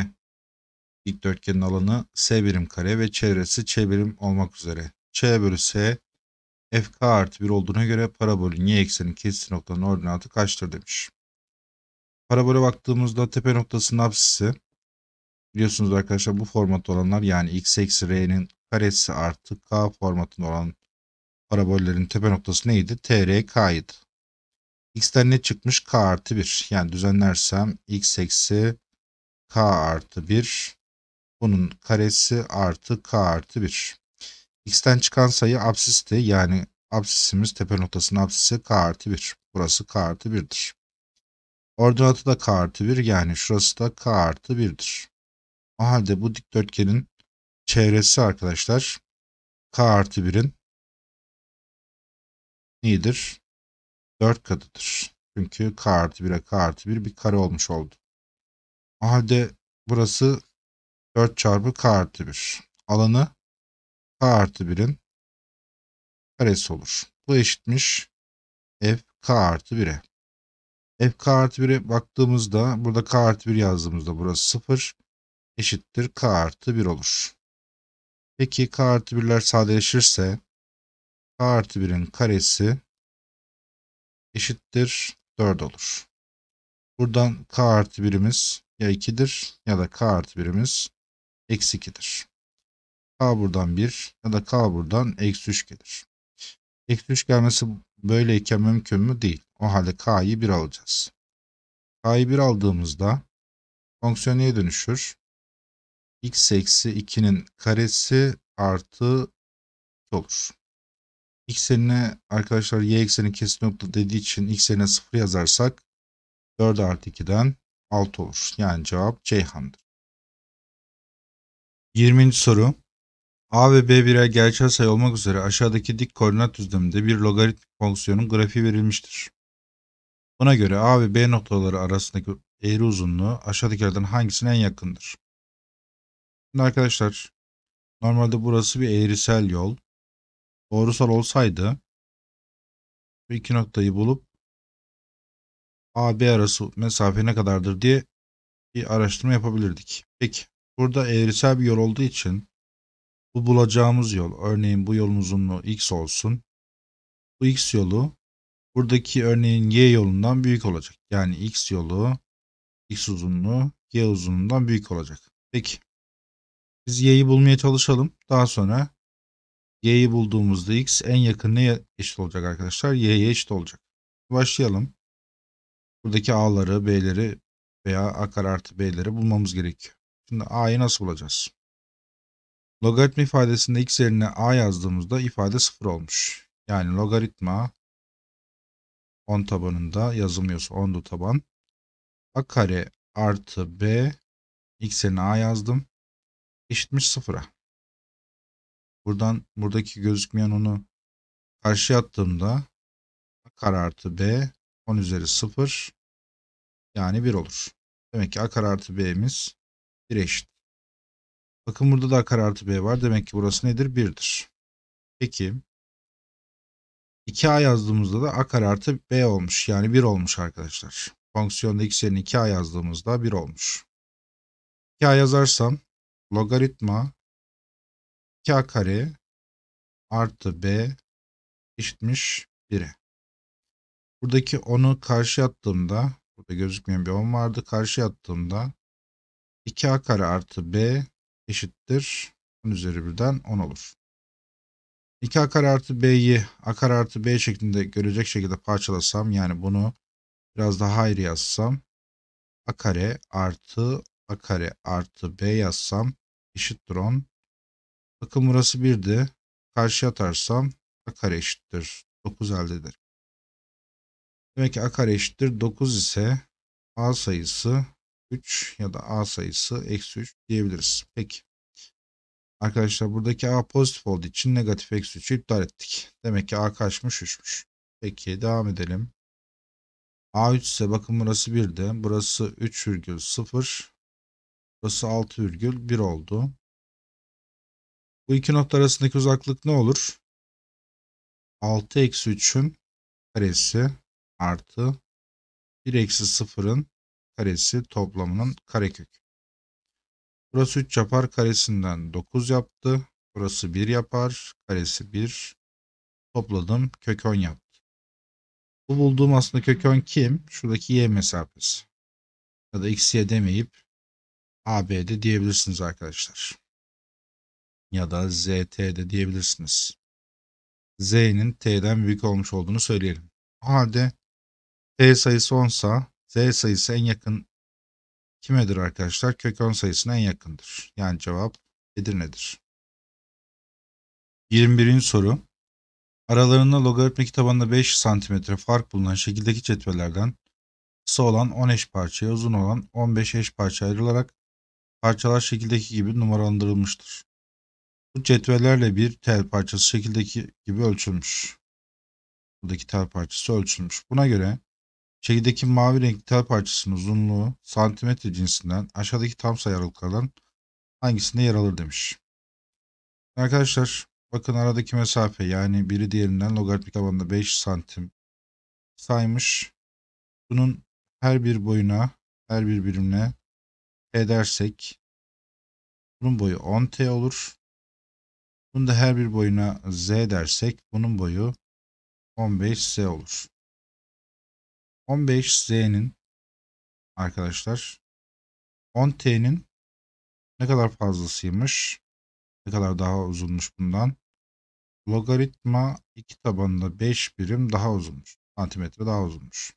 dikdörtgenin alanı s birim kare ve çevresi ç birim olmak üzere. ç bölü s fk artı 1 olduğuna göre parabolün y eksenin kesişi noktanın ordinatı kaçtır demiş. Parabole baktığımızda tepe noktasının apsisi biliyorsunuz arkadaşlar bu formatta olanlar yani x eksi r'nin karesi artı k formatında olan parabollerin tepe noktası neydi? TRK'ydı. X'ten ne çıkmış? K artı 1. Yani düzenlersem X eksi K artı 1. Bunun karesi artı K artı 1. X'ten çıkan sayı absisti. Yani absisimiz tepe noktasının absisi K artı 1. Burası K artı 1'dir. Ordinatı da K artı 1 yani şurası da K artı 1'dir. O halde bu dikdörtgenin çevresi arkadaşlar K artı 1'in nedir? 4 katıdır. Çünkü k artı 1'e k artı 1 bir kare olmuş oldu. O halde burası 4 çarpı k artı 1. Alanı k artı 1'in karesi olur. Bu eşitmiş f k artı 1'e. f k artı 1'e baktığımızda burada k artı 1 yazdığımızda burası 0 eşittir k artı 1 olur. Peki k artı 1'ler sadeleşirse A artı 1'in karesi eşittir 4 olur. Buradan K artı 1'imiz ya 2'dir ya da K artı 1'imiz eksi 2'dir. K buradan 1 ya da K buradan eksi 3 gelir. Eksi 3 gelmesi böyleyken mümkün mü? Değil. O halde K'yı 1 alacağız. K'yı 1 aldığımızda fonksiyon neye dönüşür? x eksi 2'nin karesi artı 2 olur. X X'erine arkadaşlar y ekseni kesin nokta dediği için x x'erine 0 yazarsak 4 artı 2'den 6 olur. Yani cevap Ceyhan'dır. 20. soru. A ve B birer gerçel sayı olmak üzere aşağıdaki dik koordinat düzleminde bir logaritmik fonksiyonun grafiği verilmiştir. Buna göre A ve B noktaları arasındaki eğri uzunluğu aşağıdakilerden hangisine en yakındır? Şimdi arkadaşlar normalde burası bir eğrisel yol doğrusal olsaydı bu iki noktayı bulup AB arası mesafe ne kadardır diye bir araştırma yapabilirdik. Peki burada eğrisel bir yol olduğu için bu bulacağımız yol örneğin bu yolun uzunluğu x olsun. Bu x yolu buradaki örneğin y yolundan büyük olacak. Yani x yolu x uzunluğu y uzunluğundan büyük olacak. Peki biz y'yi bulmaya çalışalım. Daha sonra y'yi bulduğumuzda x en yakın neye eşit olacak arkadaşlar? y'ye eşit olacak. Başlayalım. Buradaki a'ları, b'leri veya a kare artı b'leri bulmamız gerekiyor. Şimdi a'yı nasıl bulacağız? Logaritma ifadesinde x yerine a yazdığımızda ifade sıfır olmuş. Yani logaritma 10 tabanında yazılmıyorsa 10 taban. a kare artı b x yerine a yazdım. Eşitmiş sıfıra. Buradan buradaki gözükmeyen onu karşıya attığımda akar artı b 10 üzeri 0 yani 1 olur. Demek ki akar artı b'miz 1 eşit. Bakın burada da akar artı b var. Demek ki burası nedir? 1'dir. Peki 2a yazdığımızda da akar artı b olmuş. Yani 1 olmuş arkadaşlar. Fonksiyonda x yerine 2a yazdığımızda 1 olmuş. 2a yazarsam logaritma 2a kare artı b eşitmiş 1'e. Buradaki 10'u karşı attığımda burada gözükmeyen bir 10 vardı. Karşı attığımda 2a kare artı b eşittir 10 üzeri birden 10 olur. 2a kare artı b'yi a kare artı b şeklinde görecek şekilde parçalasam yani bunu biraz daha ayrı yazsam a kare artı a kare artı b yazsam eşittir 10 Bakın burası 1'di. Karşı atarsam a kare eşittir. 9 elde ederim. Demek ki a kare eşittir 9 ise a sayısı 3 ya da a sayısı eksi 3 diyebiliriz. Peki. Arkadaşlar buradaki a pozitif olduğu için negatif eksi 3'ü iptal ettik. Demek ki a kaçmış 3'müş. Peki devam edelim. A3 ise bakın burası 1'di. Burası 3,0. Burası 6,1 oldu. Bu iki nokta arasındaki uzaklık ne olur? 6 eksi 3'ün karesi artı 1 eksi 0'ın karesi toplamının karekök. Burası 3 yapar karesinden 9 yaptı. Burası 1 yapar karesi 1. Topladım kök 10 yaptı. Bu bulduğum aslında kök 10 kim? Şuradaki y mesafesi. Ya da x y demeyip de diyebilirsiniz arkadaşlar ya da ZT de diyebilirsiniz. Z'nin T'den büyük olmuş olduğunu söyleyelim. O halde T sayısı 10 sa Z sayısı en yakın kimedir arkadaşlar? Kök 10 sayısına en yakındır. Yani cevap nedir nedir? 21. soru. Aralarında logaritmik tabanında 5 cm fark bulunan şekildeki cetvelerden kısa olan 10 eş parçaya uzun olan 15 eş parça ayrılarak parçalar şekildeki gibi numaralandırılmıştır. Bu cetvelerle bir tel parçası şekildeki gibi ölçülmüş. Buradaki tel parçası ölçülmüş. Buna göre şekildeki mavi renkli tel parçasının uzunluğu santimetre cinsinden aşağıdaki tam sayı aralıklardan hangisinde yer alır demiş. Arkadaşlar bakın aradaki mesafe yani biri diğerinden logaritmik alanda 5 santim saymış. Bunun her bir boyuna her bir birimine t dersek bunun boyu 10t olur. Bunu da her bir boyuna z dersek bunun boyu 15z olur. 15z'nin arkadaşlar 10t'nin ne kadar fazlasıymış? Ne kadar daha uzunmuş bundan? Logaritma 2 tabanında 5 birim daha uzunmuş. Santimetre daha uzunmuş.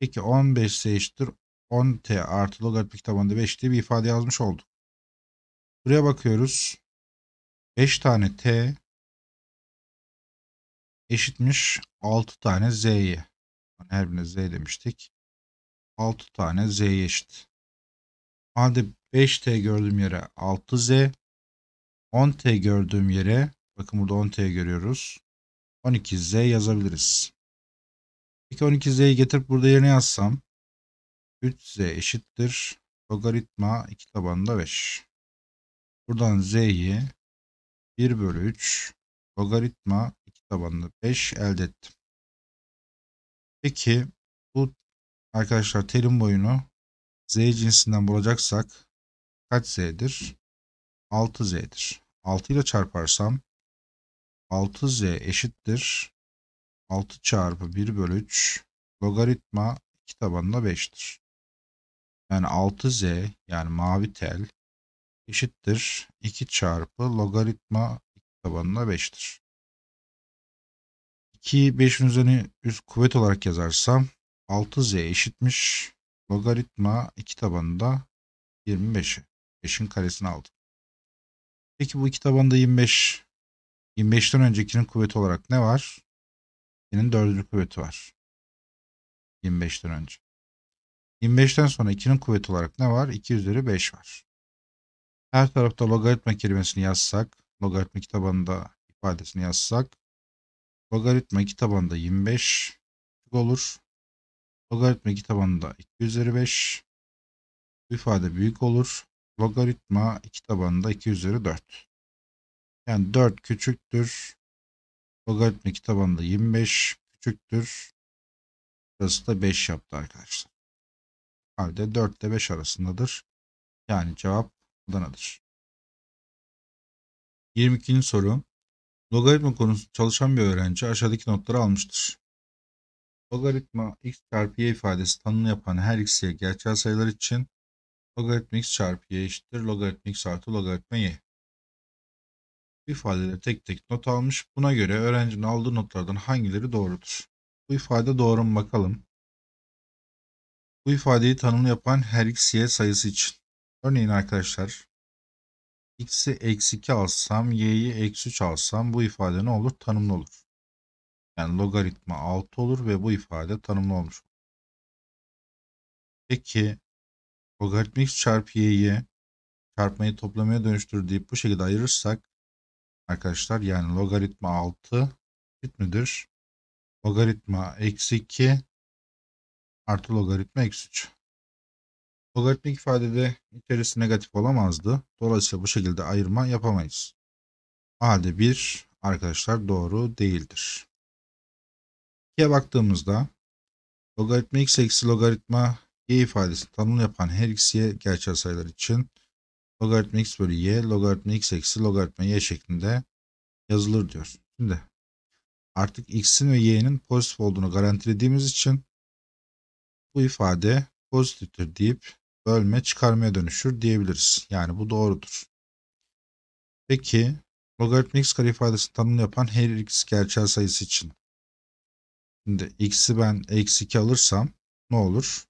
Peki 15 eşittir 10t artı logaritma 2 tabanında 5 diye bir ifade yazmış olduk. Buraya bakıyoruz. 5 tane T eşitmiş 6 tane Z'ye. Hani her birine Z demiştik. 6 tane Z'ye eşit. Halde 5T gördüğüm yere 6Z. 10T gördüğüm yere bakın burada 10T görüyoruz. 12Z yazabiliriz. Peki 12Z'yi getirip burada yerine yazsam 3Z eşittir. Logaritma 2 tabanında 5. Buradan Z'yi 1 bölü 3 logaritma 2 tabanlı 5 elde ettim. Peki bu arkadaşlar terim boyunu z cinsinden bulacaksak kaç z'dir? 6z'dir. 6 ile çarparsam 6z eşittir 6 çarpı 1 bölü 3 logaritma 2 tabanına 5'tir. Yani 6z yani mavi tel eşittir 2 çarpı logaritma 2 tabanına 5'tir. 2'yi 5'in üzerine üst kuvvet olarak yazarsam 6z eşitmiş logaritma 2 tabanında 25'i. 5'in karesini aldım. Peki bu 2 tabanda 25 25'ten öncekinin kuvveti olarak ne var? Y'nin 4. kuvveti var. 25'ten önce. 25'ten sonra 2'nin kuvveti olarak ne var? 2 üzeri 5 var. Her tarafta logaritma kelimesini yazsak, logaritma kitabında ifadesini yazsak, logaritma kitabında 25 olur. Logaritma kitabında 205 ifade büyük olur. Logaritma kitabında tabanında 2 üzeri 4. Yani 4 küçüktür. Logaritma kitabında 25 küçüktür. Burası da 5 yaptı arkadaşlar. Halde 4 ile 5 arasındadır. Yani cevap Adana'dır. 22. soru. Logaritma konusu çalışan bir öğrenci aşağıdaki notları almıştır. Logaritma x çarpı y ifadesi tanımını yapan her x'ye gerçel sayılar için logaritma x çarpı y eşittir logaritma x artı logaritma y. İfadeleri tek tek not almış. Buna göre öğrencinin aldığı notlardan hangileri doğrudur? Bu ifade doğru mu bakalım. Bu ifadeyi tanımlı yapan her x y sayısı için. Örneğin arkadaşlar x'i eksi 2 alsam y'yi eksi 3 alsam bu ifade ne olur? Tanımlı olur. Yani logaritma 6 olur ve bu ifade tanımlı olmuş Peki logaritma x çarpı y'yi çarpmayı toplamaya dönüştür bu şekilde ayırırsak arkadaşlar yani logaritma 6 eşit midir? Logaritma eksi 2 artı logaritma eksi 3. Logaritmik ifadede içerisi negatif olamazdı. Dolayısıyla bu şekilde ayırma yapamayız. O halde 1 arkadaşlar doğru değildir. 2'ye baktığımızda logaritma x eksi logaritma y ifadesini tanımlı yapan her x y gerçel sayılar için logaritma x bölü y logaritma x eksi logaritma y şeklinde yazılır diyor. Şimdi artık x'in ve y'nin pozitif olduğunu garantilediğimiz için bu ifade pozitiftir deyip bölme çıkarmaya dönüşür diyebiliriz. Yani bu doğrudur. Peki logaritmik x kare ifadesini tanımlı yapan her x gerçel sayısı için. Şimdi x'i ben eksi 2 alırsam ne olur?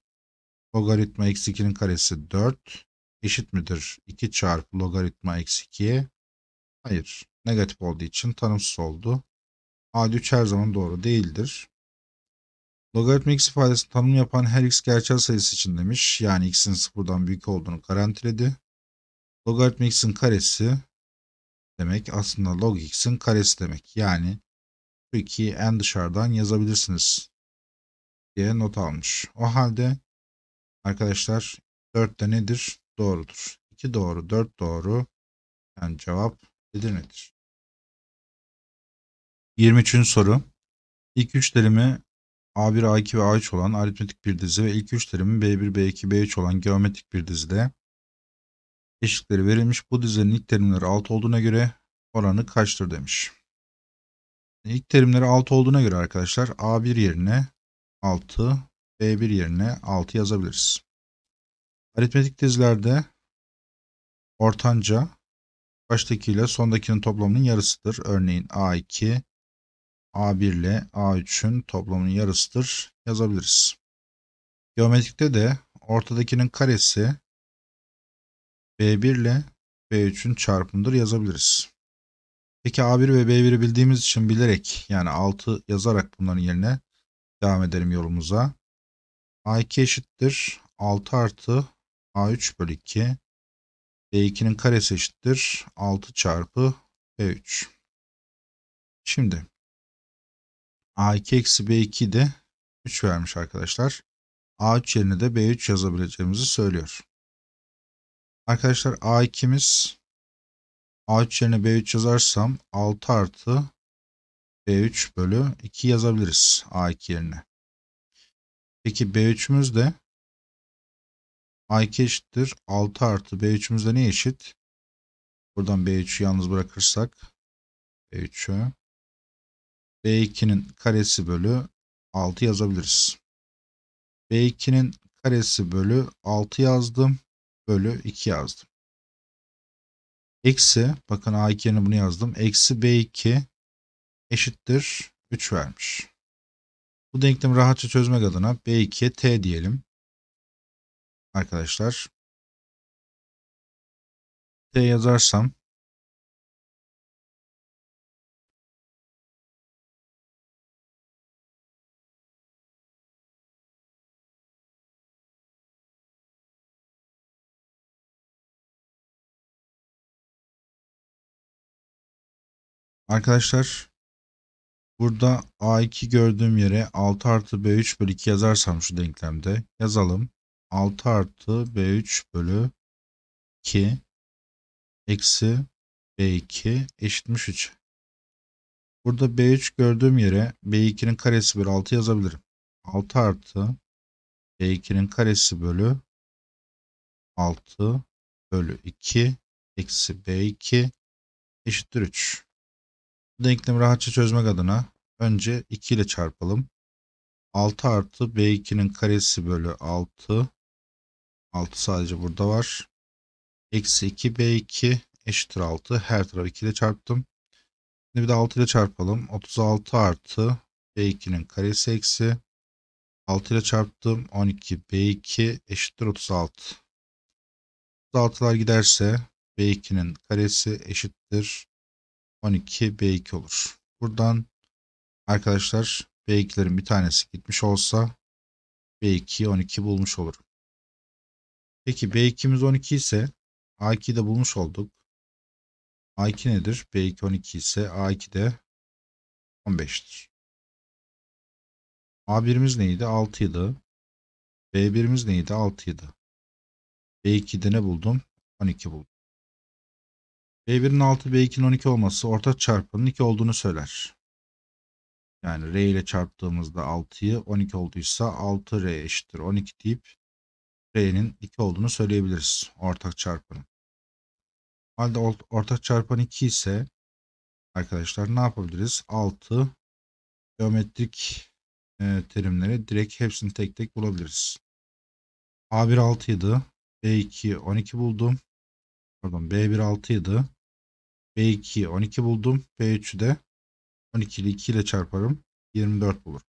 Logaritma eksi 2'nin karesi 4 eşit midir? 2 çarpı logaritma eksi 2'ye. Hayır. Negatif olduğu için tanımsız oldu. Adi 3 her zaman doğru değildir. Logaritma x ifadesini tanım yapan her x gerçel sayısı için demiş. Yani x'in sıfırdan büyük olduğunu garantiledi. Logaritma x'in karesi demek aslında log x'in karesi demek. Yani bu ikiyi en dışarıdan yazabilirsiniz diye not almış. O halde arkadaşlar 4 de nedir? Doğrudur. 2 doğru, 4 doğru. Yani cevap nedir nedir? 23. soru. İlk üç terimi A1, A2 ve A3 olan aritmetik bir dizi ve ilk 3 terimin B1, B2, B3 olan geometrik bir dizide eşitlikleri verilmiş. Bu dizinin ilk terimleri 6 olduğuna göre oranı kaçtır demiş. İlk terimleri 6 olduğuna göre arkadaşlar A1 yerine 6, B1 yerine 6 yazabiliriz. Aritmetik dizilerde ortanca baştakiyle sondakinin toplamının yarısıdır. Örneğin A2 A1 ile A3'ün toplamının yarısıdır yazabiliriz. Geometrikte de ortadakinin karesi B1 ile B3'ün çarpımıdır yazabiliriz. Peki A1 ve B1'i bildiğimiz için bilerek yani 6 yazarak bunların yerine devam edelim yolumuza. A2 eşittir 6 artı A3 bölü 2. B2'nin karesi eşittir 6 çarpı B3. Şimdi A2 eksi B2 de 3 vermiş arkadaşlar. A3 yerine de B3 yazabileceğimizi söylüyor. Arkadaşlar A2'miz A3 yerine B3 yazarsam 6 artı B3 bölü 2 yazabiliriz A2 yerine. Peki B3'ümüz de A2 eşittir 6 artı B3'ümüz de ne eşit? Buradan B3'ü yalnız bırakırsak B3'ü B2'nin karesi bölü 6 yazabiliriz. B2'nin karesi bölü 6 yazdım. Bölü 2 yazdım. Eksi bakın A2 yerine bunu yazdım. Eksi B2 eşittir 3 vermiş. Bu denklemi rahatça çözmek adına B2'ye T diyelim. Arkadaşlar. T yazarsam Arkadaşlar burada A2 gördüğüm yere 6 artı B3 bölü 2 yazarsam şu denklemde yazalım. 6 artı B3 bölü 2 eksi B2 eşitmiş 3. Burada B3 gördüğüm yere B2'nin karesi bölü 6 yazabilirim. 6 artı B2'nin karesi bölü 6 bölü 2 eksi B2 eşittir 3 denklemi rahatça çözmek adına önce 2 ile çarpalım. 6 artı B2'nin karesi bölü 6. 6 sadece burada var. Eksi 2 B2 eşittir 6. Her tarafı 2 ile çarptım. Şimdi bir de 6 ile çarpalım. 36 artı B2'nin karesi eksi. 6 ile çarptım. 12 B2 eşittir 36. 36'lar giderse B2'nin karesi eşittir 12 B2 olur. Buradan arkadaşlar B2'lerin bir tanesi gitmiş olsa B2 12 bulmuş olur. Peki B2'miz 12 ise A2'yi de bulmuş olduk. A2 nedir? B2 12 ise A2 de 15'tir. A1'imiz neydi? 6'ydı. idi. B1'imiz neydi? 6'ydı. B2'de ne buldum? 12 buldum. B1'in 6, B2'nin 12 olması ortak çarpının 2 olduğunu söyler. Yani R ile çarptığımızda 6'yı 12 olduysa 6R eşittir 12 deyip R'nin 2 olduğunu söyleyebiliriz ortak çarpanın. Halde ortak çarpan 2 ise arkadaşlar ne yapabiliriz? 6 geometrik e, terimleri direkt hepsini tek tek bulabiliriz. A1 6 idi. B2 12 buldum. Pardon B1 6'ydı. B2 12 buldum. B3'ü de 12 ile 2 ile çarparım. 24 bulur.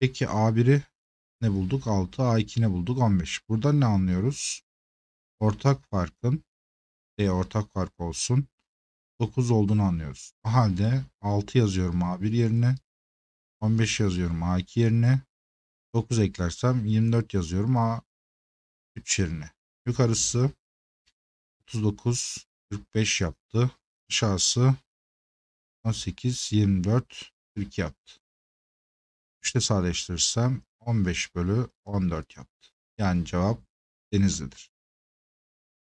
Peki A1'i ne bulduk? 6. A2 ne bulduk? 15. Buradan ne anlıyoruz? Ortak farkın D e, ortak fark olsun. 9 olduğunu anlıyoruz. O halde 6 yazıyorum A1 yerine. 15 yazıyorum A2 yerine. 9 eklersem 24 yazıyorum A3 yerine. Yukarısı 39, 45 yaptı. Aşağısı 18, 24, 42 yaptı. 3'te sadeleştirirsem 15 bölü 14 yaptı. Yani cevap Denizli'dir.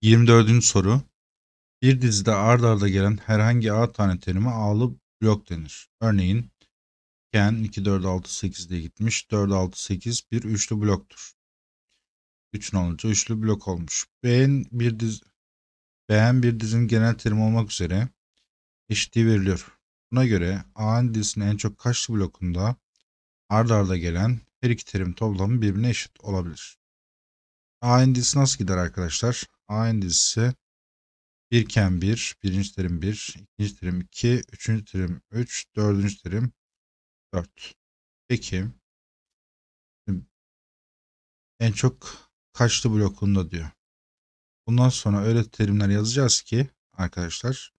24. soru. Bir dizide ard arda gelen herhangi A tane terimi ağlı blok denir. Örneğin Ken 2, 4, 6, 8 diye gitmiş. 4, 6, 8 bir üçlü bloktur. 3 olunca üçlü blok olmuş. B'nin bir diz beğen bir dizinin genel terimi olmak üzere eşitliği veriliyor. Buna göre a'n dizisinin en çok kaçlı blokunda ard arda gelen her iki terim toplamı birbirine eşit olabilir. A'n dizisi nasıl gider arkadaşlar? A'n dizisi 1 iken 1, 1. terim 1, 2. terim 2, 3. terim 3, 4. terim 4. Peki en çok kaçlı blokunda diyor. Bundan sonra öyle terimler yazacağız ki arkadaşlar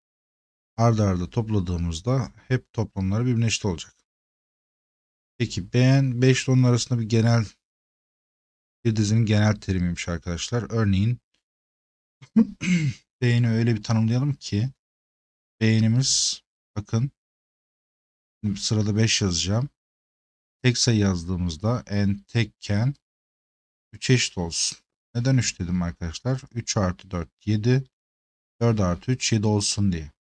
arda arda topladığımızda hep toplamları birbirine eşit olacak. Peki beğen 5 ile 10 arasında bir genel bir dizinin genel terimiymiş arkadaşlar. Örneğin beğeni öyle bir tanımlayalım ki beğenimiz bakın sırada 5 yazacağım. Tek sayı yazdığımızda en tekken 3 eşit olsun. Neden 3 dedim arkadaşlar? 3 artı 4 7. 4 artı 3 7 olsun diye.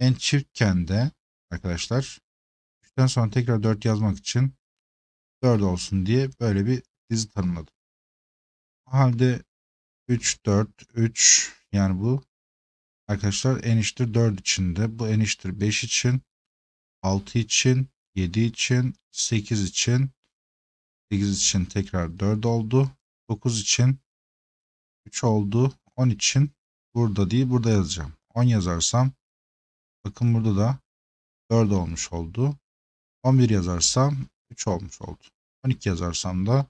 En yani çiftken de arkadaşlar 3'ten sonra tekrar 4 yazmak için 4 olsun diye böyle bir dizi tanımladım. O halde 3 4 3 yani bu arkadaşlar eniştir 4 içinde bu eniştir 5 için 6 için 7 için 8 için 8 için tekrar 4 oldu. 9 için 3 oldu. 10 için burada değil burada yazacağım. 10 yazarsam bakın burada da 4 olmuş oldu. 11 yazarsam 3 olmuş oldu. 12 yazarsam da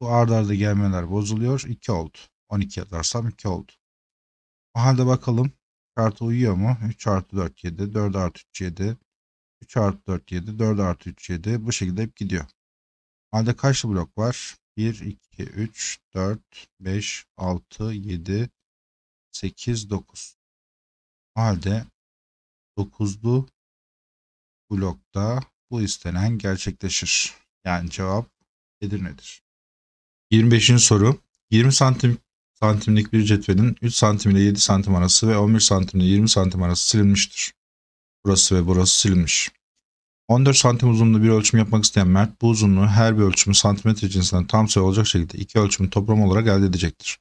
bu ard gelmeler bozuluyor. 2 oldu. 12 yazarsam 2 oldu. O halde bakalım kartı uyuyor mu? 3 artı 4 7, 4 artı 3 7, 3 artı 4 7, 4 artı 3 7 bu şekilde hep gidiyor. Halde kaçlı blok var? 1, 2, 3, 4, 5, 6, 7, 8, 9. O halde 9'lu blokta bu istenen gerçekleşir. Yani cevap nedir nedir? 25. soru. 20 santim santimlik bir cetvelin 3 santim ile 7 santim arası ve 11 santim ile 20 santim arası silinmiştir. Burası ve burası silinmiş. 14 santim uzunluğunda bir ölçüm yapmak isteyen Mert bu uzunluğu her bir ölçümü santimetre cinsinden tam sayı olacak şekilde iki ölçümü toplam olarak elde edecektir.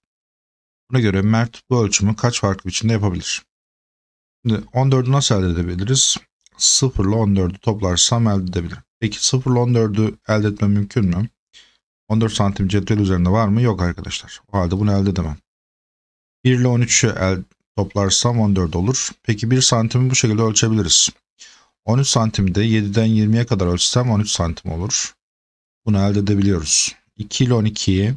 Buna göre Mert bu ölçümü kaç farklı biçimde yapabilir? Şimdi 14'ü nasıl elde edebiliriz? 0 ile 14'ü toplarsam elde edebilirim. Peki 0 ile 14'ü elde etmem mümkün mü? 14 santim cetvel üzerinde var mı? Yok arkadaşlar. O halde bunu elde edemem. 1 ile 13'ü el toplarsam 14 olur. Peki 1 santimi bu şekilde ölçebiliriz. 13 santimde 7'den 20'ye kadar ölçsem 13 santim olur. Bunu elde edebiliyoruz. 2 ile 12'yi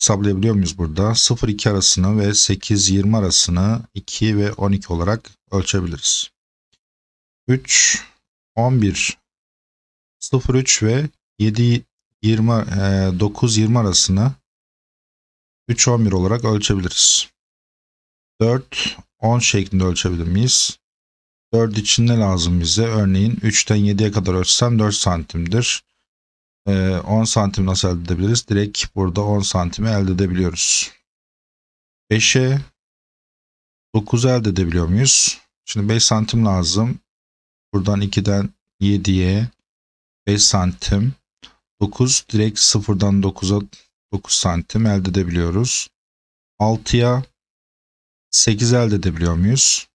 hesaplayabiliyor muyuz burada? 0-2 arasını ve 8-20 arasını 2 ve 12 olarak ölçebiliriz. 3, 11, 0-3 ve 7, 20, 9-20 arasını 3-11 olarak ölçebiliriz. 4, 10 şeklinde ölçebilir miyiz? 4 için ne lazım bize? Örneğin 3'ten 7'ye kadar ölçsem 4 santimdir. Ee, 10 santim nasıl elde edebiliriz? Direkt burada 10 santimi elde edebiliyoruz. 5'e 9 elde edebiliyor muyuz? Şimdi 5 santim lazım. Buradan 2'den 7'ye 5 santim. 9 direkt 0'dan 9'a 9 santim elde edebiliyoruz. 6'ya 8 elde edebiliyor muyuz?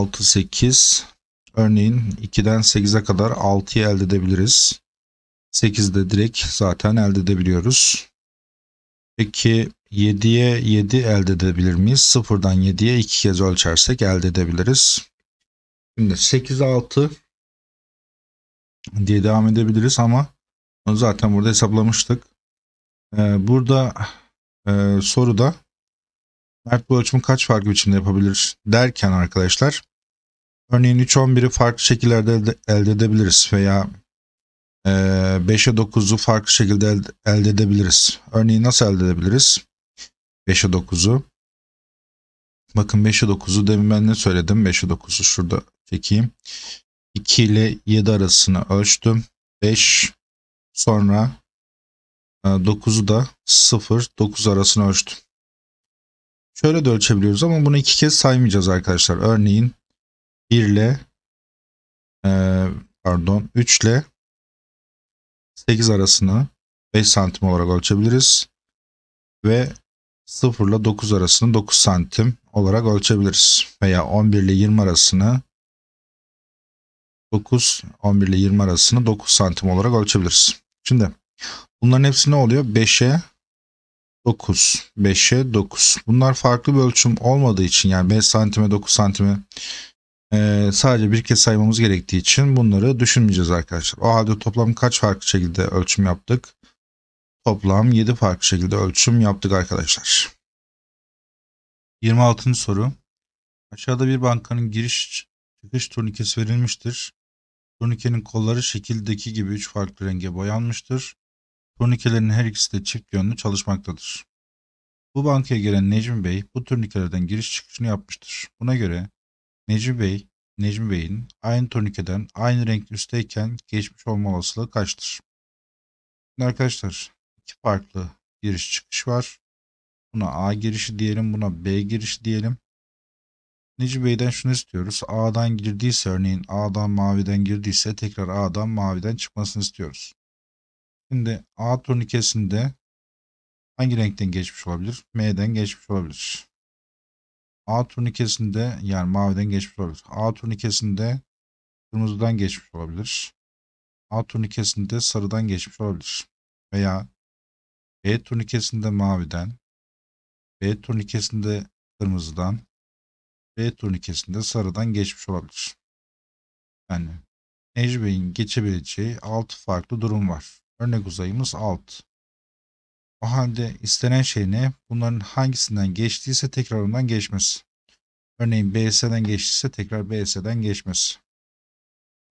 6, 8. Örneğin 2'den 8'e kadar 6'yı elde edebiliriz. 8'de direkt zaten elde edebiliyoruz. Peki 7'ye 7 elde edebilir miyiz? 0'dan 7'ye 2 kez ölçersek elde edebiliriz. Şimdi 8, 6 diye devam edebiliriz ama zaten burada hesaplamıştık. Ee, burada e, soruda Mert bu ölçümü kaç farklı biçimde yapabilir derken arkadaşlar örneğin 3-11'i farklı şekillerde elde edebiliriz veya 5'e 9'u farklı şekilde elde edebiliriz. Örneğin nasıl elde edebiliriz? 5'e 9'u. Bakın 5'e 9'u demin ben ne söyledim? 5'e 9'u şurada çekeyim. 2 ile 7 arasını ölçtüm. 5 sonra 9'u e, da 0 9 arasını ölçtüm. Şöyle de ölçebiliyoruz ama bunu iki kez saymayacağız arkadaşlar. Örneğin 1 ile e, pardon 3 ile 8 arasını 5 santim olarak ölçebiliriz. Ve 0 ile 9 arasını 9 santim olarak ölçebiliriz. Veya 11 ile 20 arasını 9, 11 ile 20 arasını 9 santim olarak ölçebiliriz. Şimdi bunların hepsi ne oluyor? 5'e 9. 5'e 9. Bunlar farklı bir ölçüm olmadığı için yani 5 santime 9 santime e, sadece bir kez saymamız gerektiği için bunları düşünmeyeceğiz arkadaşlar. O halde toplam kaç farklı şekilde ölçüm yaptık? Toplam 7 farklı şekilde ölçüm yaptık arkadaşlar. 26. soru. Aşağıda bir bankanın giriş çıkış turnikesi verilmiştir. Turnikenin kolları şekildeki gibi 3 farklı renge boyanmıştır. Turnikelerin her ikisi de çift yönlü çalışmaktadır. Bu bankaya gelen Necmi Bey bu turnikelerden giriş çıkışını yapmıştır. Buna göre Necmi Bey, Necmi Bey'in aynı turnikeden aynı renk üstteyken geçmiş olma olasılığı kaçtır? Şimdi arkadaşlar iki farklı giriş çıkış var. Buna A girişi diyelim, buna B girişi diyelim. Necmi Bey'den şunu istiyoruz. A'dan girdiyse örneğin A'dan maviden girdiyse tekrar A'dan maviden çıkmasını istiyoruz. Şimdi A turnikesinde hangi renkten geçmiş olabilir? M'den geçmiş olabilir. A turnikesinde yani maviden geçmiş olabilir. A turnikesinde kırmızıdan geçmiş olabilir. A turnikesinde sarıdan geçmiş olabilir. Veya B turnikesinde maviden, B turnikesinde kırmızıdan, B turnikesinde sarıdan geçmiş olabilir. Yani Necmi'nin geçebileceği 6 farklı durum var. Örnek uzayımız alt. O halde istenen şey ne? Bunların hangisinden geçtiyse tekrarından geçmez. Örneğin BS'den geçtiyse tekrar BS'den geçmez.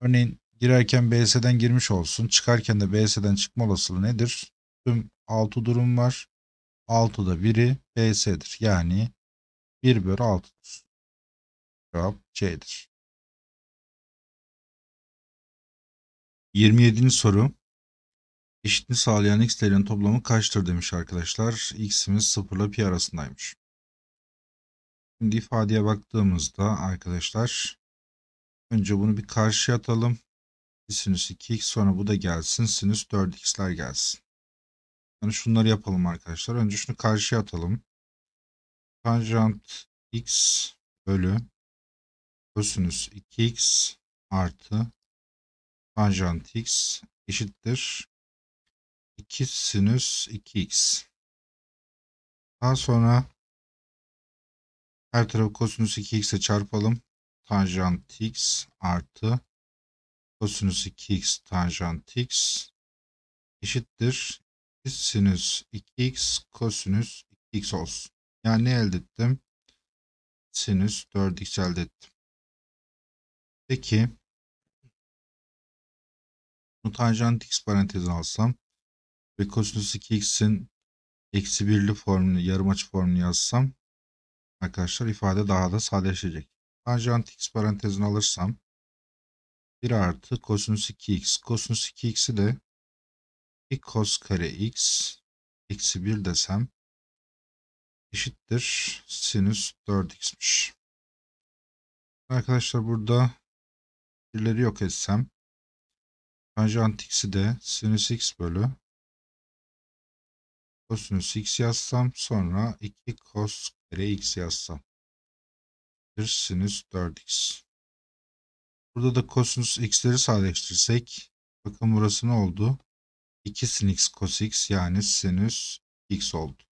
Örneğin girerken BS'den girmiş olsun. Çıkarken de BS'den çıkma olasılığı nedir? Tüm 6 durum var. 6'da 1'i BS'dir. Yani 1 bölü 6'dır. Cevap C'dir. 27. soru. Eşitini sağlayan x değerinin toplamı kaçtır demiş arkadaşlar. x'imiz 0 ile pi arasındaymış. Şimdi ifadeye baktığımızda arkadaşlar önce bunu bir karşıya atalım. sinüs 2x sonra bu da gelsin. Sinüs 4x'ler gelsin. Yani şunları yapalım arkadaşlar. Önce şunu karşıya atalım. Tanjant x bölü kosinüs 2x artı tanjant x eşittir 2 sinüs 2x. Daha sonra her tarafı kosinüs 2x'e çarpalım. Tanjant x artı kosinüs 2x tanjant x eşittir. sinüs 2x kosinüs 2x olsun. Yani ne elde ettim? Sinüs 4x elde ettim. Peki bu tanjant x parantezine alsam ve kosinüs 2x'in eksi birli formunu yarım açı formunu yazsam arkadaşlar ifade daha da sadeleşecek. Tanjant x parantezini alırsam 1 artı kosinüs 2x. Kosinüs 2x'i de 2 kos kare x eksi 1 desem eşittir sinüs 4x'miş. Arkadaşlar burada birleri yok etsem tanjant x'i de sinüs x bölü Kosinüs x yazsam sonra 2 cos kare x yazsam. Sinüs 4x. Burada da kosinüs x'leri sadeleştirsek bakın burası ne oldu? 2 sin x cos x yani sinüs x oldu.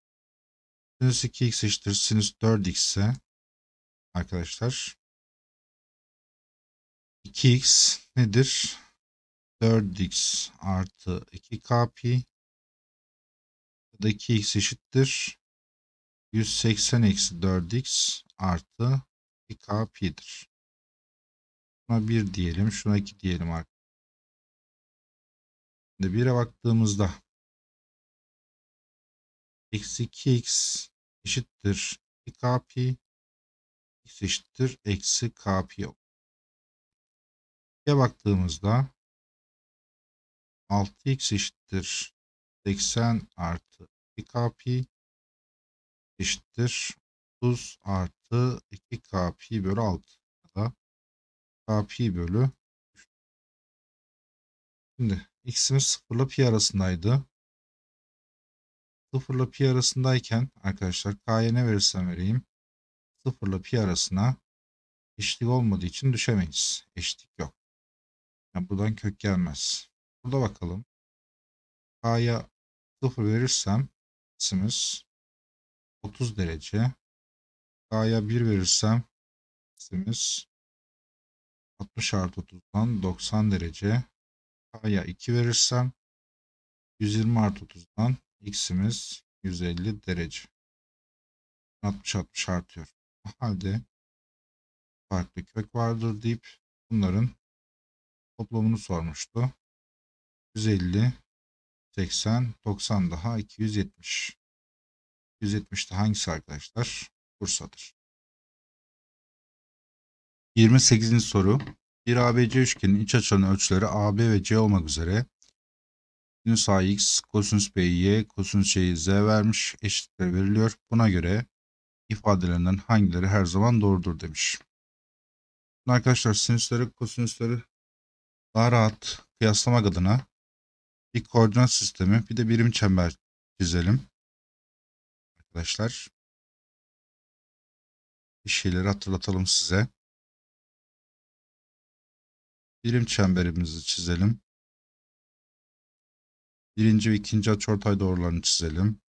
Sinüs 2x eşittir sinüs 4x ise arkadaşlar 2x nedir? 4x artı 2 k pi da x eşittir. 180 eksi 4x artı 2k pi'dir. Şuna 1 diyelim. Şuna 2 diyelim arkadaşlar. Şimdi 1'e baktığımızda eksi 2x eşittir 2k pi x eşittir eksi k pi. 2'ye baktığımızda 6x eşittir 80 artı 2kp eşittir 30 artı 2kp bölü 6 ya da kp bölü 3. Şimdi x'imiz 0 ile pi arasındaydı. 0 ile pi arasındayken arkadaşlar k'ya ne verirsem vereyim 0 ile pi arasına eşitlik olmadığı için düşemeyiz. Eşitlik yok. Yani buradan kök gelmez. Burada bakalım. K'ya 0 verirsem X'imiz 30 derece. K'ya 1 verirsem X'imiz 60 artı 30'dan 90 derece. K'ya 2 verirsem 120 artı 30'dan X'imiz 150 derece. 60-60 artıyor. O halde farklı kök vardır deyip bunların toplamını sormuştu. 150 80, 90 daha 270. 270 de hangisi arkadaşlar? Bursa'dır. 28. soru. Bir ABC üçgenin iç açılarının ölçüleri AB ve C olmak üzere sinüs AX, kosinüs BY, kosinüs z vermiş. Eşitlikler veriliyor. Buna göre ifadelerinden hangileri her zaman doğrudur demiş. Arkadaşlar sinüsleri, kosinüsleri daha rahat kıyaslamak adına bir koordinat sistemi, bir de birim çember çizelim. Arkadaşlar bir şeyleri hatırlatalım size. Birim çemberimizi çizelim. Birinci ve ikinci açıortay doğrularını çizelim.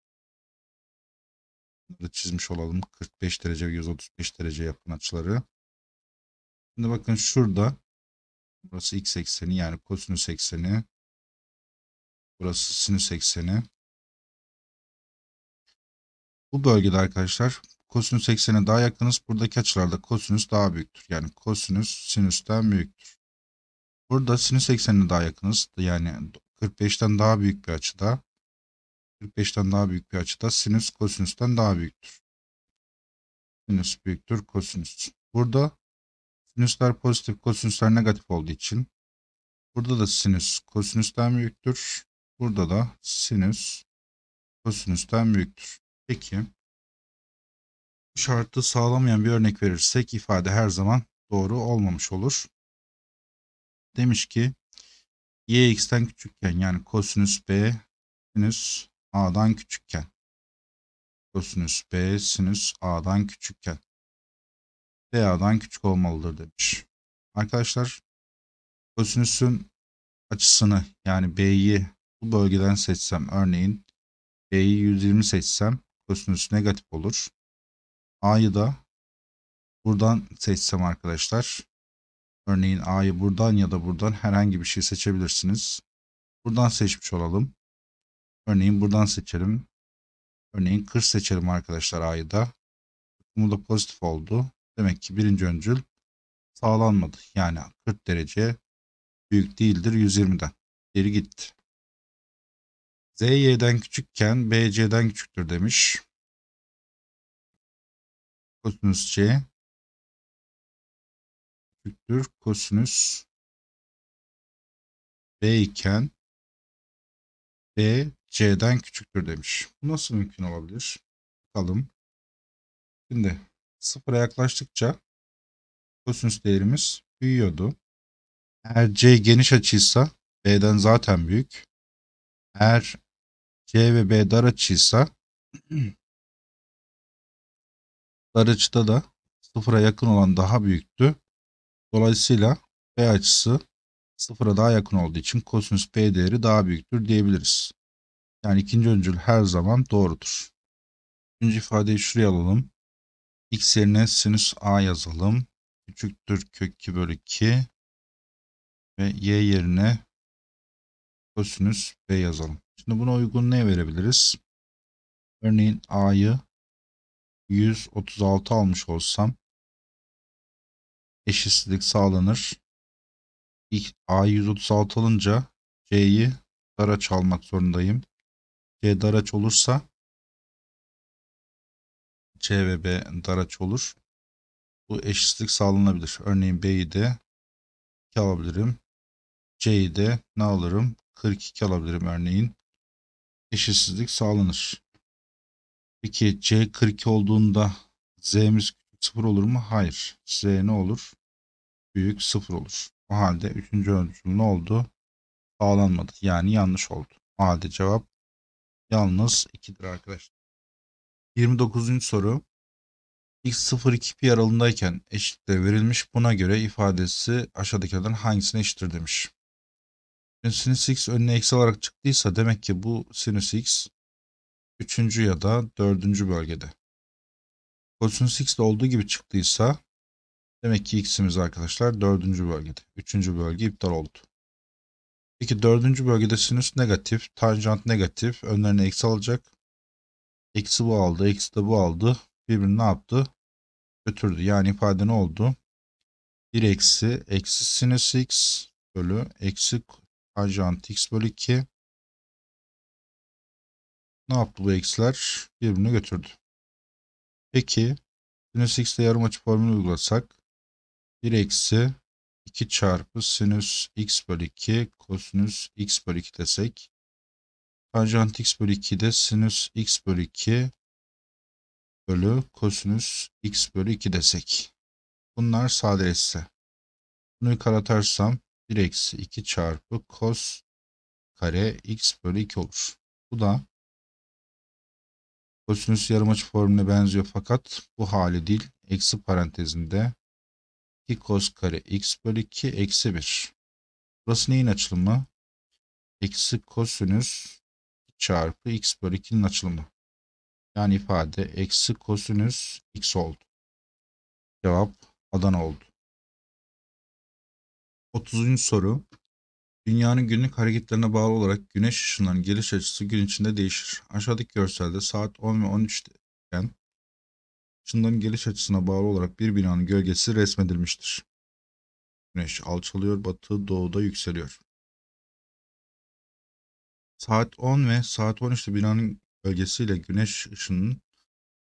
Bunları çizmiş olalım. 45 derece ve 135 derece yakın açıları. Şimdi bakın şurada burası x ekseni yani kosinüs ekseni Burası sinüs ekseni. Bu bölgede arkadaşlar kosinüs eksene daha yakınız. Buradaki açılarda kosinüs daha büyüktür. Yani kosinüs sinüsten büyüktür. Burada sinüs eksenine daha yakınız. Yani 45'ten daha büyük bir açıda. 45'ten daha büyük bir açıda sinüs kosinüsten daha büyüktür. Sinüs büyüktür kosinüs. Burada sinüsler pozitif kosinüsler negatif olduğu için burada da sinüs kosinüsten büyüktür. Burada da sinüs kosinüsten büyüktür. Peki şartı sağlamayan bir örnek verirsek ifade her zaman doğru olmamış olur. Demiş ki y x'ten küçükken yani kosinüs b sinüs a'dan küçükken kosinüs b sinüs a'dan küçükken b a'dan küçük olmalıdır demiş. Arkadaşlar kosinüsün açısını yani B'yi bu bölgeden seçsem örneğin B'yi 120 seçsem kosinüs negatif olur. A'yı da buradan seçsem arkadaşlar. Örneğin A'yı buradan ya da buradan herhangi bir şey seçebilirsiniz. Buradan seçmiş olalım. Örneğin buradan seçelim. Örneğin 40 seçelim arkadaşlar A'yı da. Bu da pozitif oldu. Demek ki birinci öncül sağlanmadı. Yani 40 derece büyük değildir 120'den. Geri gitti. ZY'den küçükken BC'den küçüktür demiş. Kosinüs C küçüktür. Kosinüs B iken B C'den küçüktür demiş. Bu nasıl mümkün olabilir? Bakalım. Şimdi sıfıra yaklaştıkça kosinüs değerimiz büyüyordu. Eğer C geniş açıysa B'den zaten büyük. Eğer C ve B dar açıysa dar açıda da sıfıra yakın olan daha büyüktü. Dolayısıyla B açısı sıfıra daha yakın olduğu için kosinüs B değeri daha büyüktür diyebiliriz. Yani ikinci öncül her zaman doğrudur. Üçüncü ifadeyi şuraya alalım. X yerine sinüs A yazalım. Küçüktür kök 2 bölü 2 ve Y yerine kosinüs B yazalım. Şimdi buna uygun ne verebiliriz? Örneğin A'yı 136 almış olsam eşitsizlik sağlanır. A 136 alınca C'yi daraç almak zorundayım. C daraç olursa C ve B daraç olur. Bu eşitsizlik sağlanabilir. Örneğin B'yi de 2 alabilirim. C'yi de ne alırım? 42 alabilirim örneğin eşitsizlik sağlanır. Peki C42 olduğunda Z'miz küçük 0 olur mu? Hayır. Z ne olur? Büyük 0 olur. O halde 3. ölçüm ne oldu? Sağlanmadı. Yani yanlış oldu. O halde cevap yalnız 2'dir arkadaşlar. 29. soru. X 0-2 pi aralığındayken eşitlikte verilmiş. Buna göre ifadesi aşağıdakilerden hangisine eşittir demiş sinüs x önüne eksi olarak çıktıysa demek ki bu sinüs x 3. ya da 4. bölgede. Kosinüs x de olduğu gibi çıktıysa demek ki x'imiz arkadaşlar 4. bölgede. 3. bölge iptal oldu. Peki 4. bölgede sinüs negatif, tanjant negatif, önlerine eksi alacak. Eksi bu aldı, eksi de bu aldı. Birbirini ne yaptı? Götürdü. Yani ifade ne oldu? 1 eksi, eksi sinüs x bölü eksi Ajant x bölü 2. Ne yaptı bu x'ler? Birbirine götürdü. Peki sinüs x ile yarım açı formülü uygulasak 1 eksi 2 çarpı sinüs x bölü 2 kosinüs x bölü 2 desek tanjant x bölü 2 de sinüs x bölü 2 bölü kosinüs x bölü 2 desek. Bunlar sadeleşse. Bunu yukarı atarsam 1 eksi 2 çarpı cos kare x bölü 2 olur. Bu da kosinüs yarımaçı formülüne benziyor fakat bu hali değil. Eksi parantezinde 2 cos kare x bölü 2 eksi 1. Burası neyin açılımı? Eksi kosinüs çarpı x bölü 2'nin açılımı. Yani ifade eksi kosinüs x oldu. Cevap Adana oldu. 30. soru. Dünyanın günlük hareketlerine bağlı olarak güneş ışınlarının geliş açısı gün içinde değişir. Aşağıdaki görselde saat 10 ve 13'te iken ışınların geliş açısına bağlı olarak bir binanın gölgesi resmedilmiştir. Güneş alçalıyor, batı doğuda yükseliyor. Saat 10 ve saat 13'te binanın gölgesiyle güneş ışınının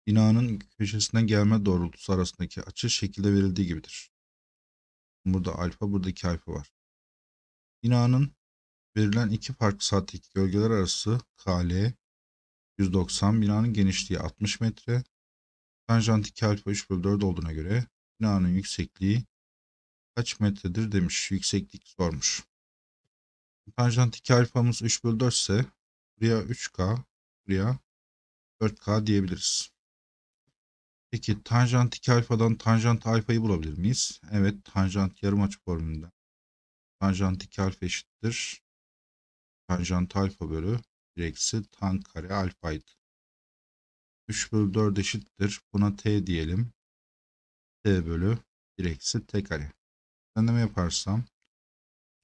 binanın köşesinden gelme doğrultusu arasındaki açı şekilde verildiği gibidir. Burada alfa, buradaki alfa var. Binanın verilen iki farklı saatteki gölgeler arası KL 190 binanın genişliği 60 metre. Tanjant 2 alfa 3 bölü 4 olduğuna göre binanın yüksekliği kaç metredir demiş. Yükseklik sormuş. Tanjant 2 alfamız 3 bölü 4 ise buraya 3K, buraya 4K diyebiliriz. Peki tanjant 2 alfadan tanjant alfayı bulabilir miyiz? Evet tanjant yarım açı formülünden. Tanjant 2 alfa eşittir. Tanjant alfa bölü 1 eksi tan kare alfaydı. 3 bölü 4 eşittir. Buna t diyelim. t bölü 1 eksi t kare. Düzenleme yaparsam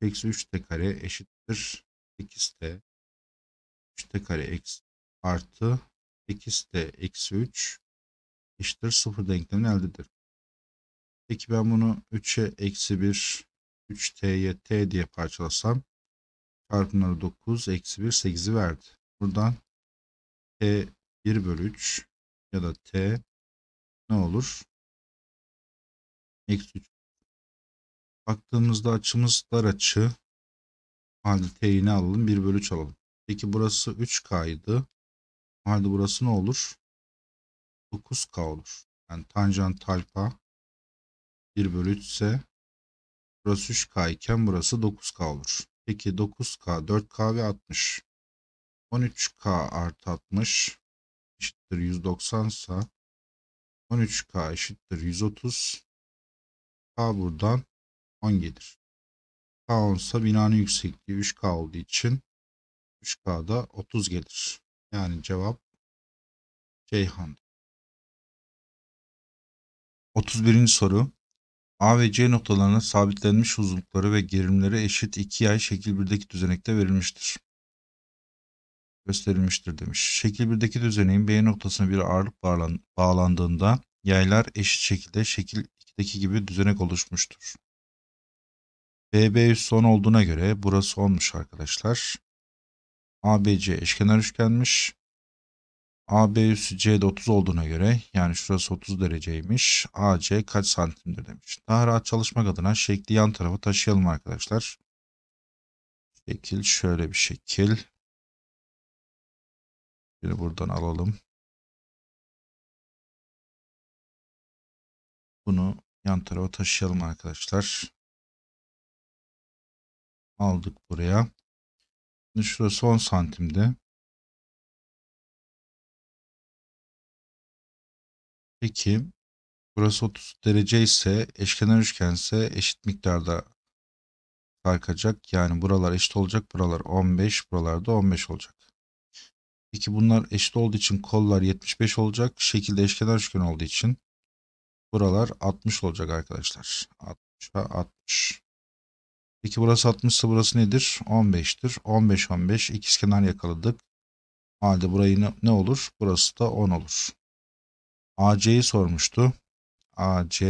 eksi 3 t kare eşittir 8 t 3 t kare eksi artı 8 t eksi 3 eşittir 0 denklemini elde ederim. Peki ben bunu 3'e eksi 1 3t'ye t diye parçalasam çarpımları 9 eksi 1 8'i verdi. Buradan t 1 bölü 3 ya da t ne olur? Eksi 3. Baktığımızda açımız dar açı. Halde t'yi ne alalım? 1 bölü 3 alalım. Peki burası 3k'ydı. Halde burası ne olur? 9K olur. Yani tanjant alfa 1 bölü 3 ise burası 3K iken burası 9K olur. Peki 9K, 4K ve 60. 13K artı 60 eşittir 190 ise 13K eşittir 130. K buradan 10 gelir. K 10 ise binanın yüksekliği 3K olduğu için 3K'da 30 gelir. Yani cevap Ceyhan. 31. soru. A ve C noktalarına sabitlenmiş uzunlukları ve gerilimleri eşit iki yay şekil 1'deki düzenekte verilmiştir. Gösterilmiştir demiş. Şekil 1'deki düzeneğin B noktasına bir ağırlık bağlandığında yaylar eşit şekilde şekil 2'deki gibi düzenek oluşmuştur. BB son olduğuna göre burası olmuş arkadaşlar. ABC eşkenar üçgenmiş. AB üssü C'de 30 olduğuna göre yani şurası 30 dereceymiş. AC kaç santimdir demiş. Daha rahat çalışmak adına şekli yan tarafa taşıyalım arkadaşlar. Şekil şöyle bir şekil. Şimdi buradan alalım. Bunu yan tarafa taşıyalım arkadaşlar. Aldık buraya. Şimdi şurası 10 santimde. Peki burası 30 derece ise eşkenar üçgense eşit miktarda sarkacak. Yani buralar eşit olacak. Buralar 15, buralarda 15 olacak. Peki bunlar eşit olduğu için kollar 75 olacak. Şekilde eşkenar üçgen olduğu için buralar 60 olacak arkadaşlar. 60'a 60. Peki burası 60 ise burası nedir? 15'tir. 15 15 ikizkenar yakaladık. Halde burayı ne olur? Burası da 10 olur. AC'yi sormuştu. AC.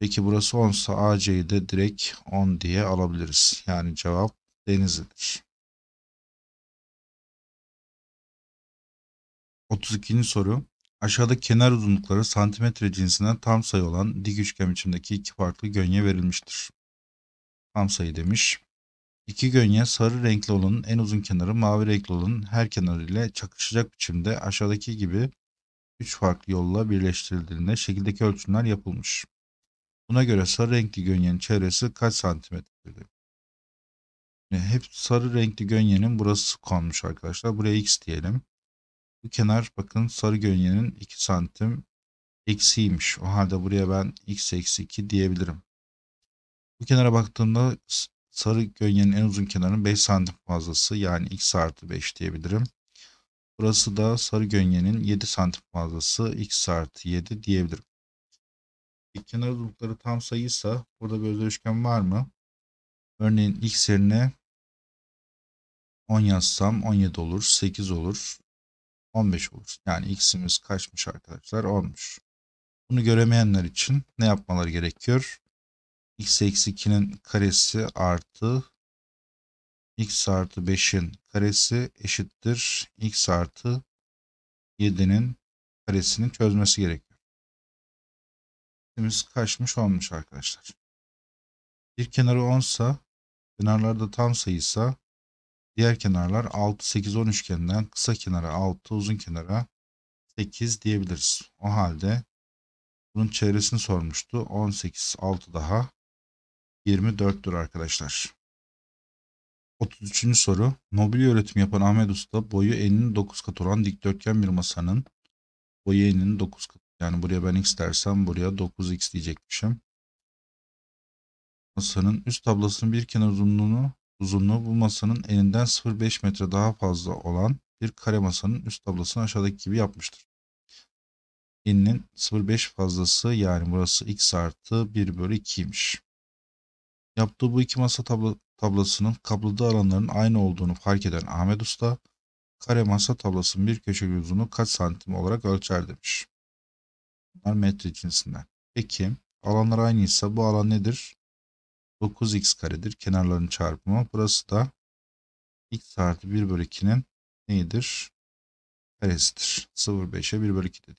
Peki burası 10 ise AC'yi de direkt 10 diye alabiliriz. Yani cevap Denizli'dir. 32. soru. Aşağıda kenar uzunlukları santimetre cinsinden tam sayı olan dik üçgen biçimdeki iki farklı gönye verilmiştir. Tam sayı demiş. İki gönye sarı renkli olanın en uzun kenarı mavi renkli olanın her kenarı ile çakışacak biçimde aşağıdaki gibi 3 farklı yolla birleştirildiğinde şekildeki ölçümler yapılmış. Buna göre sarı renkli gönyenin çevresi kaç santimetredir? E, hep sarı renkli gönyenin burası konmuş arkadaşlar. Buraya x diyelim. Bu kenar bakın sarı gönyenin 2 santim eksiymiş. O halde buraya ben x eksi 2 diyebilirim. Bu kenara baktığımda sarı gönyenin en uzun kenarının 5 santim fazlası yani x artı 5 diyebilirim. Burası da sarı gönyenin 7 santim fazlası x artı 7 diyebilirim. Dik kenar uzunlukları tam sayıysa burada bir özel üçgen var mı? Örneğin x yerine 10 yazsam 17 olur, 8 olur, 15 olur. Yani x'imiz kaçmış arkadaşlar? 10'muş. Bunu göremeyenler için ne yapmaları gerekiyor? x eksi 2'nin karesi artı x artı 5'in karesi eşittir x artı 7'nin karesini çözmesi gerekiyor. X'imiz kaçmış olmuş arkadaşlar. Bir kenarı 10 ise kenarlar da tam sayıysa diğer kenarlar 6, 8, 10 üçgeninden kısa kenara 6, uzun kenara 8 diyebiliriz. O halde bunun çevresini sormuştu. 18, 6 daha 24'tür arkadaşlar. 33. soru. Mobilya üretim yapan Ahmet Usta boyu eninin 9 katı olan dikdörtgen bir masanın boyu eninin 9 katı, Yani buraya ben x dersem buraya 9x diyecekmişim. Masanın üst tablasının bir kenar uzunluğunu uzunluğu bu masanın eninden 0,5 metre daha fazla olan bir kare masanın üst tablasını aşağıdaki gibi yapmıştır. Eninin 0,5 fazlası yani burası x artı 1 bölü 2'ymiş. Yaptığı bu iki masa tablası tablasının kabloda alanların aynı olduğunu fark eden Ahmet Usta, kare masa tablasının bir köşe uzunluğu kaç santim olarak ölçer demiş. Bunlar metre cinsinden. Peki alanlar aynıysa bu alan nedir? 9x karedir. Kenarların çarpımı. Burası da x artı 1 bölü 2'nin neyidir? Karesidir. 0,5'e 1 bölü 2 dedik.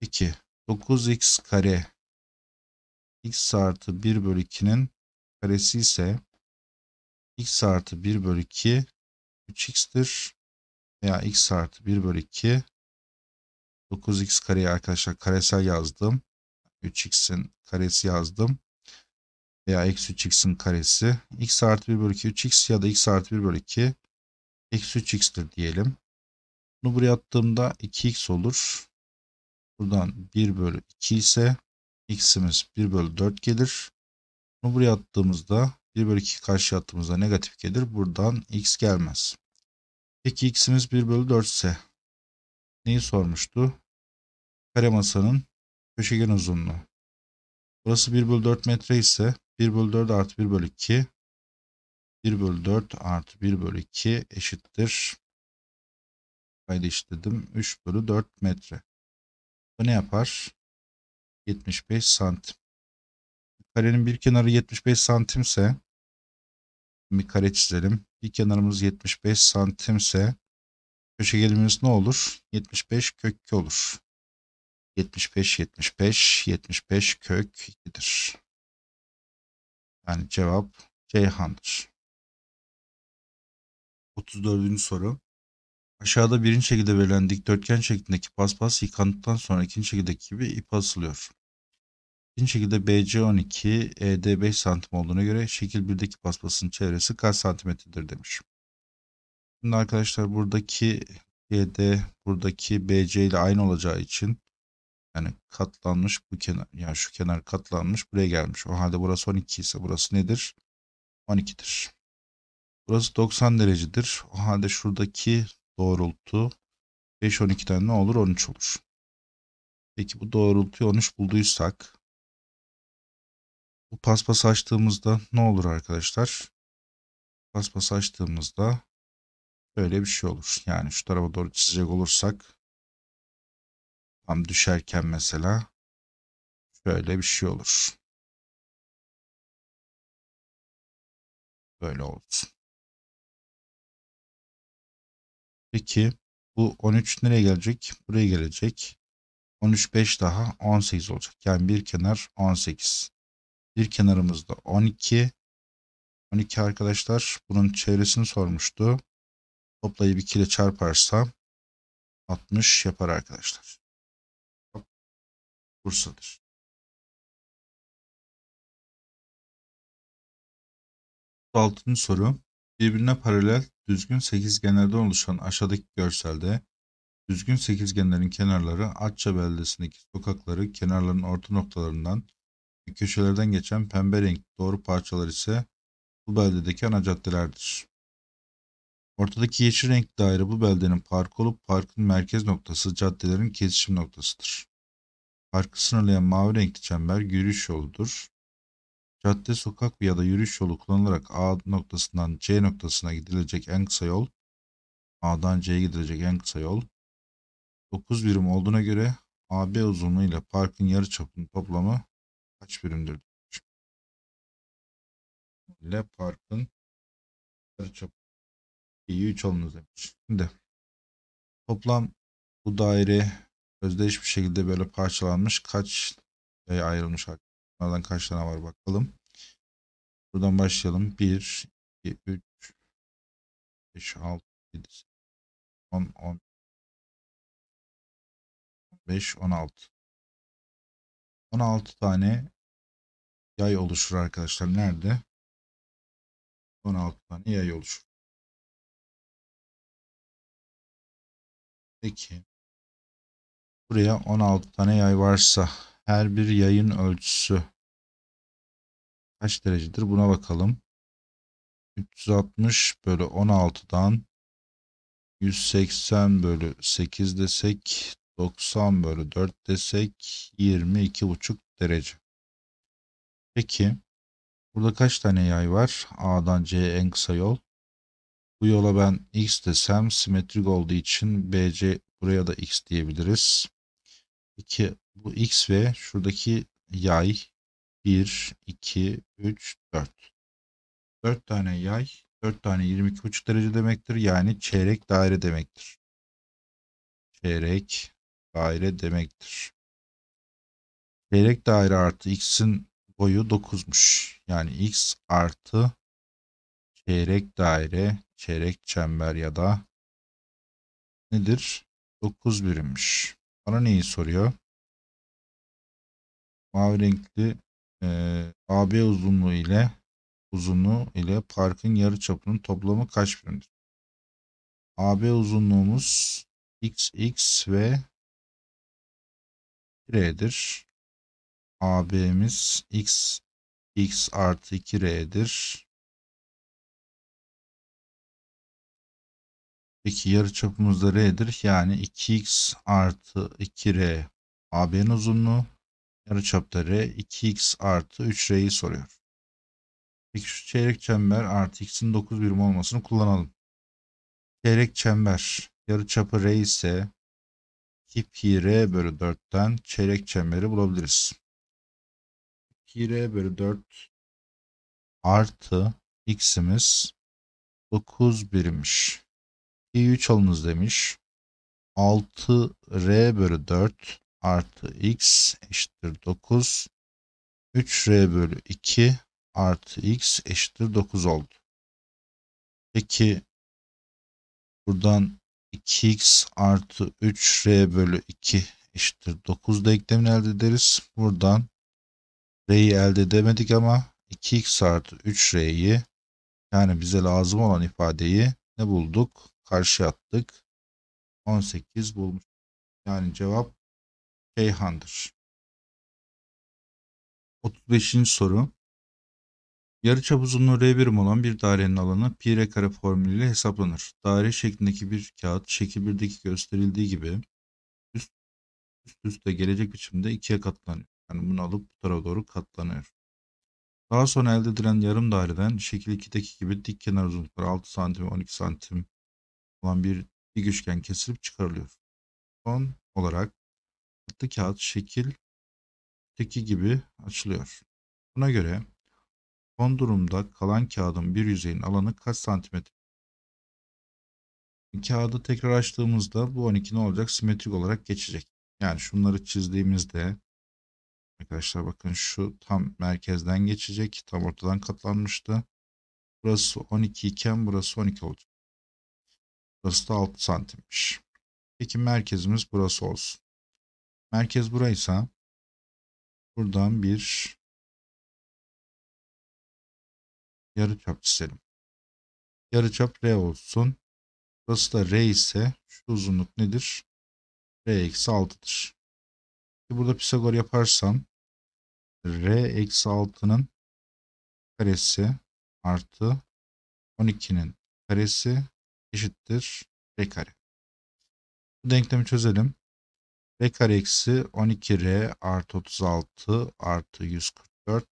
Peki 9x kare x artı 1 bölü 2'nin karesi ise x artı 1 bölü 2 3x'tir. Veya x artı 1 bölü 2 9x kareye arkadaşlar karesel yazdım. 3x'in karesi yazdım. Veya eksi 3x'in karesi. x artı 1 bölü 2 3x ya da x artı 1 bölü 2 eksi 3x'tir diyelim. Bunu buraya attığımda 2x olur. Buradan 1 bölü 2 ise x'imiz 1 bölü 4 gelir. Bunu buraya attığımızda 1 bölü 2 karşı attığımızda negatif gelir. Buradan x gelmez. Peki x'imiz 1 bölü 4 ise neyi sormuştu? Kare masanın köşegen uzunluğu. Burası 1 bölü 4 metre ise 1 bölü 4 artı 1 bölü 2. 1 bölü 4 artı 1 bölü 2 eşittir. Kaydı işledim. 3 bölü 4 metre. Bu ne yapar? 75 santim. Karenin bir kenarı 75 santimse bir kare çizelim. Bir kenarımız 75 santimse köşegenimiz ne olur? 75 kök 2 olur. 75, 75, 75 kök 2'dir. Yani cevap Ceyhan'dır. 34. soru. Aşağıda birinci şekilde verilen dikdörtgen şeklindeki paspas yıkandıktan sonra ikinci şekildeki gibi ip asılıyor. Aynı şekilde BC12 ED 5 santim olduğuna göre şekil 1'deki paspasın çevresi kaç santimetredir demiş. Şimdi arkadaşlar buradaki ED buradaki BC ile aynı olacağı için yani katlanmış bu kenar yani şu kenar katlanmış buraya gelmiş. O halde burası 12 ise burası nedir? 12'dir. Burası 90 derecedir. O halde şuradaki doğrultu 5 12'den ne olur? 13 olur. Peki bu doğrultuyu 13 bulduysak bu paspas açtığımızda ne olur arkadaşlar? Paspas açtığımızda böyle bir şey olur. Yani şu tarafa doğru çizecek olursak tam düşerken mesela şöyle bir şey olur. Böyle olsun. Peki bu 13 nereye gelecek? Buraya gelecek. 13 5 daha 18 olacak. Yani bir kenar 18. Bir kenarımızda 12. 12 arkadaşlar bunun çevresini sormuştu. Toplayıp 2 ile çarparsam 60 yapar arkadaşlar. Bursa'dır. Altıncı soru. Birbirine paralel düzgün sekizgenlerden oluşan aşağıdaki görselde düzgün sekizgenlerin kenarları Atça beldesindeki sokakları kenarların orta noktalarından köşelerden geçen pembe renk doğru parçalar ise bu beldedeki ana caddelerdir. Ortadaki yeşil renkli daire bu beldenin park olup parkın merkez noktası caddelerin kesişim noktasıdır. Parkı sınırlayan mavi renkli çember yürüyüş yoludur. Cadde, sokak ya da yürüyüş yolu kullanılarak A noktasından C noktasına gidilecek en kısa yol, A'dan C'ye gidilecek en kısa yol, 9 birim olduğuna göre AB uzunluğu ile parkın yarı çapının toplamı kaç bölümdür? Le Park'ın çapı 3 olunuz demiş. Şimdi toplam bu daire özdeş bir şekilde böyle parçalanmış. Kaç şey ayrılmış? Bunlardan kaç tane var bakalım. Buradan başlayalım. 1, 2, 3, 5, 6, 7, 8, 10, 10, 15, 16. 16 tane yay oluşur arkadaşlar. Nerede? 16 tane yay oluşur. Peki. Buraya 16 tane yay varsa her bir yayın ölçüsü kaç derecedir? Buna bakalım. 360 bölü 16'dan 180 bölü 8 desek 90 bölü 4 desek 22,5 derece. Peki burada kaç tane yay var? A'dan C'ye en kısa yol. Bu yola ben x desem simetrik olduğu için BC buraya da x diyebiliriz. Peki bu x ve şuradaki yay 1, 2, 3, 4. 4 tane yay 4 tane 22,5 derece demektir. Yani çeyrek daire demektir. Çeyrek daire demektir. Çeyrek daire artı x'in boyu 9'muş. Yani x artı çeyrek daire, çeyrek çember ya da nedir? 9 birimmiş. Bana neyi soruyor? Mavi renkli e, AB uzunluğu ile uzunluğu ile parkın yarı çapının toplamı kaç birimdir? AB uzunluğumuz xx ve 2R'dir. AB'miz X X artı 2R'dir. Peki yarı yarıçapımız da R'dir. Yani 2X artı 2R AB'nin uzunluğu. yarı Yarıçapta R 2X artı 3R'yi soruyor. Peki şu çeyrek çember artı X'in 9 birim olmasını kullanalım. Çeyrek çember yarı çapı R ise 2 pi r bölü 4'ten çeyrek çemberi bulabiliriz. Pi r bölü 4 artı x'imiz 9 birimmiş. Pi 3 alınız demiş. 6 r bölü 4 artı x eşittir 9. 3 r bölü 2 artı x eşittir 9 oldu. Peki buradan 2x artı 3r bölü 2 eşittir 9 denklemini elde ederiz. Buradan r'yi elde edemedik ama 2x artı 3r'yi yani bize lazım olan ifadeyi ne bulduk? Karşı attık. 18 bulmuş. Yani cevap Ceyhan'dır. 35. soru. Yarıçap uzunluğu R birim olan bir dairenin alanı pi r kare formülüyle hesaplanır. Daire şeklindeki bir kağıt şekil 1'deki gösterildiği gibi üst, üst üste gelecek biçimde ikiye katlanıyor. Yani bunu alıp bu tarafa doğru katlanıyor. Daha sonra elde edilen yarım daireden şekil 2'deki gibi dik kenar uzunlukları 6 santim ve 12 santim olan bir dik üçgen kesilip çıkarılıyor. Son olarak katlı kağıt şekil teki gibi açılıyor. Buna göre Son durumda kalan kağıdın bir yüzeyin alanı kaç santimetre? Kağıdı tekrar açtığımızda bu 12 ne olacak? Simetrik olarak geçecek. Yani şunları çizdiğimizde arkadaşlar bakın şu tam merkezden geçecek. Tam ortadan katlanmıştı. Burası 12 iken burası 12 olacak. Burası da 6 santimmiş. Peki merkezimiz burası olsun. Merkez buraysa buradan bir Yarı yarıçap çizelim. çap R olsun. Burası da R ise şu uzunluk nedir? R eksi 6'dır. Burada Pisagor yaparsam R eksi 6'nın karesi artı 12'nin karesi eşittir R kare. Bu denklemi çözelim. R kare eksi 12R artı 36 artı 144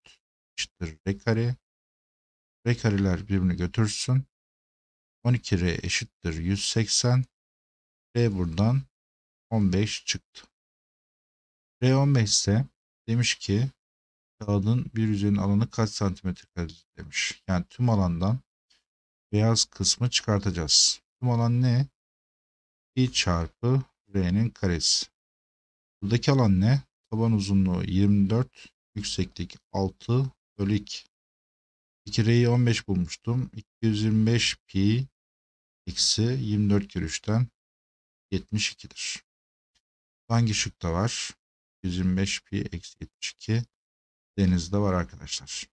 eşittir R kare ve kareler birbirini götürsün. 12R eşittir 180. R buradan 15 çıktı. R 15 ise demiş ki kağıdın bir yüzeyin alanı kaç santimetre kare demiş. Yani tüm alandan beyaz kısmı çıkartacağız. Tüm alan ne? Pi çarpı R'nin karesi. Buradaki alan ne? Taban uzunluğu 24, yükseklik 6 bölü 2. 2 R'yi 15 bulmuştum. 225 pi eksi 24 kere 3'ten 72'dir. Hangi şıkta var? 225 pi eksi 72 denizde var arkadaşlar.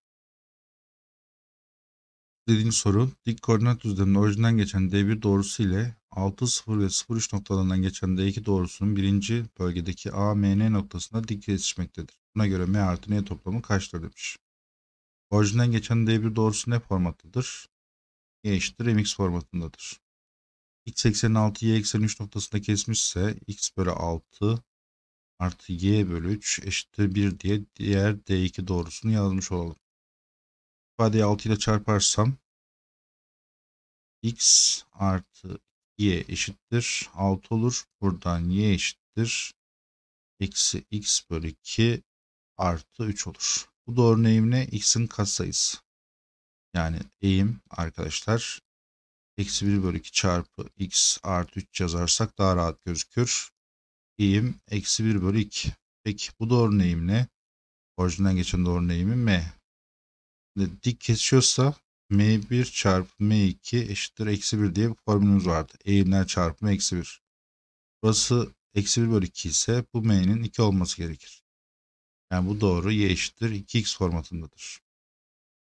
Dediğim soru dik koordinat düzleminin orijinden geçen D1 doğrusu ile 6, 0 ve 0, 3 noktalarından geçen D2 doğrusunun birinci bölgedeki A, M, N noktasında dik kesişmektedir. Buna göre M artı N toplamı kaçtır demiş. Orijinden geçen D1 doğrusu ne formatlıdır. Y e eşittir MX formatındadır. X 86 6 Y 83 noktasında kesmişse X bölü 6 artı Y bölü 3 eşittir 1 diye diğer D2 doğrusunu yazmış olalım. İfadeyi 6 ile çarparsam X artı Y eşittir 6 olur. Buradan Y eşittir eksi X bölü 2 artı 3 olur. Bu da örneğimle x'in katsayısı. Yani eğim arkadaşlar eksi 1 bölü 2 çarpı x artı 3 yazarsak daha rahat gözükür. Eğim eksi 1 bölü 2. Peki bu da örneğimle orijinden geçen doğru eğimi m. dik kesişiyorsa m1 çarpı m2 eşittir eksi 1 diye bir formülümüz vardı. Eğimler çarpı çarpımı eksi 1. Burası eksi 1 bölü 2 ise bu m'nin 2 olması gerekir. Yani bu doğru. Y eşittir 2x formatındadır.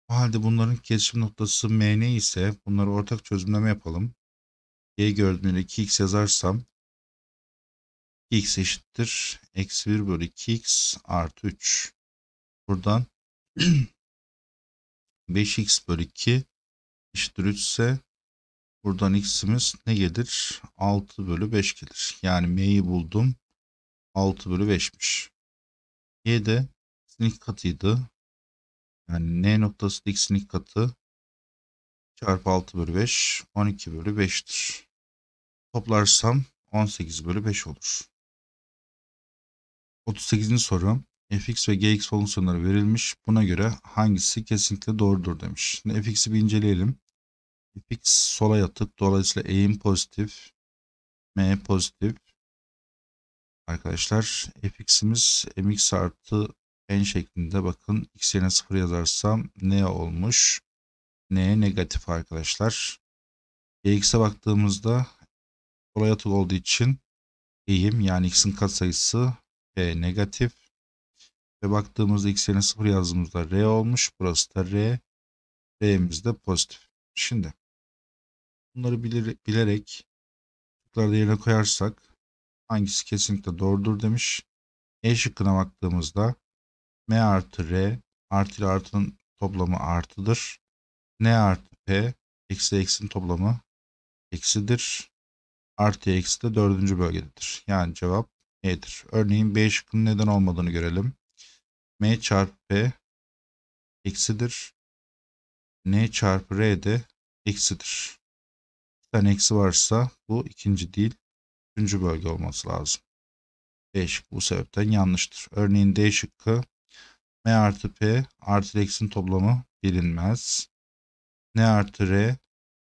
O halde bunların kesişim noktası M ne ise bunları ortak çözümleme yapalım. Y gördüğümde 2x yazarsam x eşittir. Eksi 1 bölü 2x artı 3. Buradan 5x bölü 2 eşittir 3 ise buradan x'imiz ne gelir? 6 bölü 5 gelir. Yani m'yi buldum. 6 bölü 5'miş. Y de x'in katıydı. Yani n noktası da x'in katı çarpı 6 bölü 5 12 bölü 5'tir. Toplarsam 18 bölü 5 olur. 38. soru fx ve gx fonksiyonları verilmiş. Buna göre hangisi kesinlikle doğrudur demiş. Şimdi fx'i bir inceleyelim. fx sola yatık. Dolayısıyla eğim pozitif. m pozitif arkadaşlar fx'imiz mx artı n şeklinde bakın x yerine 0 yazarsam ne olmuş? n negatif arkadaşlar. x'e baktığımızda olay atık olduğu için eğim yani x'in katsayısı b negatif. Ve baktığımızda x yerine 0 yazdığımızda r olmuş. Burası da r. r'miz de pozitif. Şimdi bunları bilir, bilerek tıklar yerine koyarsak Hangisi kesinlikle doğrudur demiş. E şıkkına baktığımızda M artı R artı ile artının toplamı artıdır. N artı P eksi eksinin toplamı eksidir. Artı eksi de dördüncü bölgededir. Yani cevap E'dir. Örneğin B şıkkının neden olmadığını görelim. M çarpı P eksidir. N çarpı R de eksidir. Bir tane eksi varsa bu ikinci değil üçüncü bölge olması lazım. D şıkkı bu sebepten yanlıştır. Örneğin D şıkkı M artı P artı X'in toplamı bilinmez. N artı R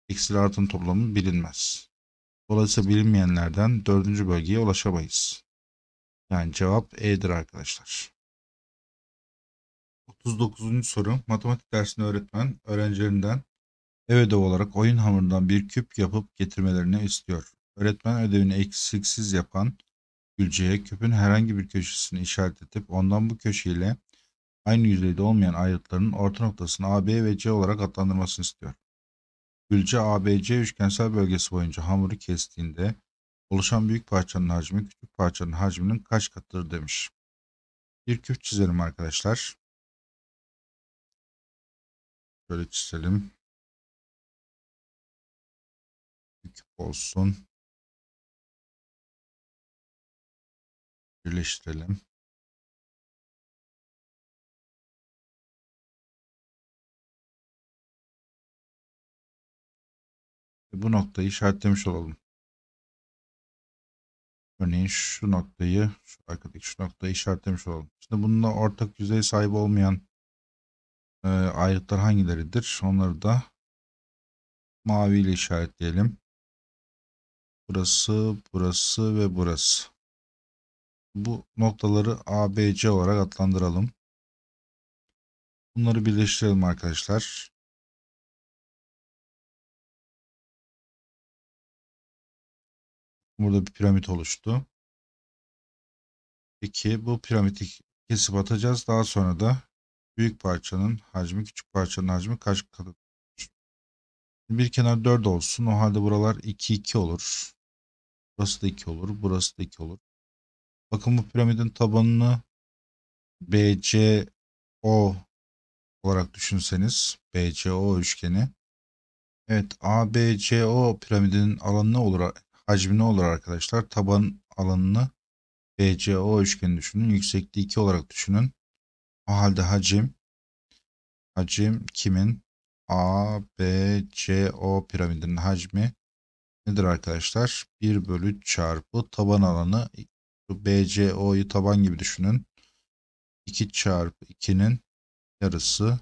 x'li artın toplamı bilinmez. Dolayısıyla bilinmeyenlerden dördüncü bölgeye ulaşamayız. Yani cevap E'dir arkadaşlar. 39. soru. Matematik dersinde öğretmen öğrencilerinden ev ödevi olarak oyun hamurundan bir küp yapıp getirmelerini istiyor. Öğretmen ödevini eksiksiz yapan Gülce'ye küpün herhangi bir köşesini işaret edip ondan bu köşeyle aynı yüzeyde olmayan ayrıtların orta noktasını AB ve C olarak adlandırmasını istiyor. Gülce ABC üçgensel bölgesi boyunca hamuru kestiğinde oluşan büyük parçanın hacmi küçük parçanın hacminin kaç katıdır demiş. Bir küp çizelim arkadaşlar. Şöyle çizelim. Bir küp olsun. birleştirelim. Bu noktayı işaretlemiş olalım. Örneğin şu noktayı, şu arkadaki şu noktayı işaretlemiş olalım. Şimdi bununla ortak yüzey sahip olmayan e, ayrıklar hangileridir? Onları da mavi ile işaretleyelim. Burası, burası ve burası. Bu noktaları ABC olarak adlandıralım. Bunları birleştirelim arkadaşlar. Burada bir piramit oluştu. Peki bu piramidi kesip atacağız. Daha sonra da büyük parçanın hacmi, küçük parçanın hacmi kaç kadar? Bir kenar 4 olsun. O halde buralar 2 2 olur. Burası da 2 olur. Burası da 2 olur. Bakın bu piramidin tabanını BCO olarak düşünseniz BCO üçgeni. Evet ABCO piramidinin alanı olur hacmi ne olur arkadaşlar? Taban alanını BCO üçgeni düşünün. Yüksekliği 2 olarak düşünün. O halde hacim hacim kimin? ABCO piramidinin hacmi nedir arkadaşlar? 1 bölü çarpı taban alanı şu BCO'yu taban gibi düşünün. 2 çarpı 2'nin yarısı.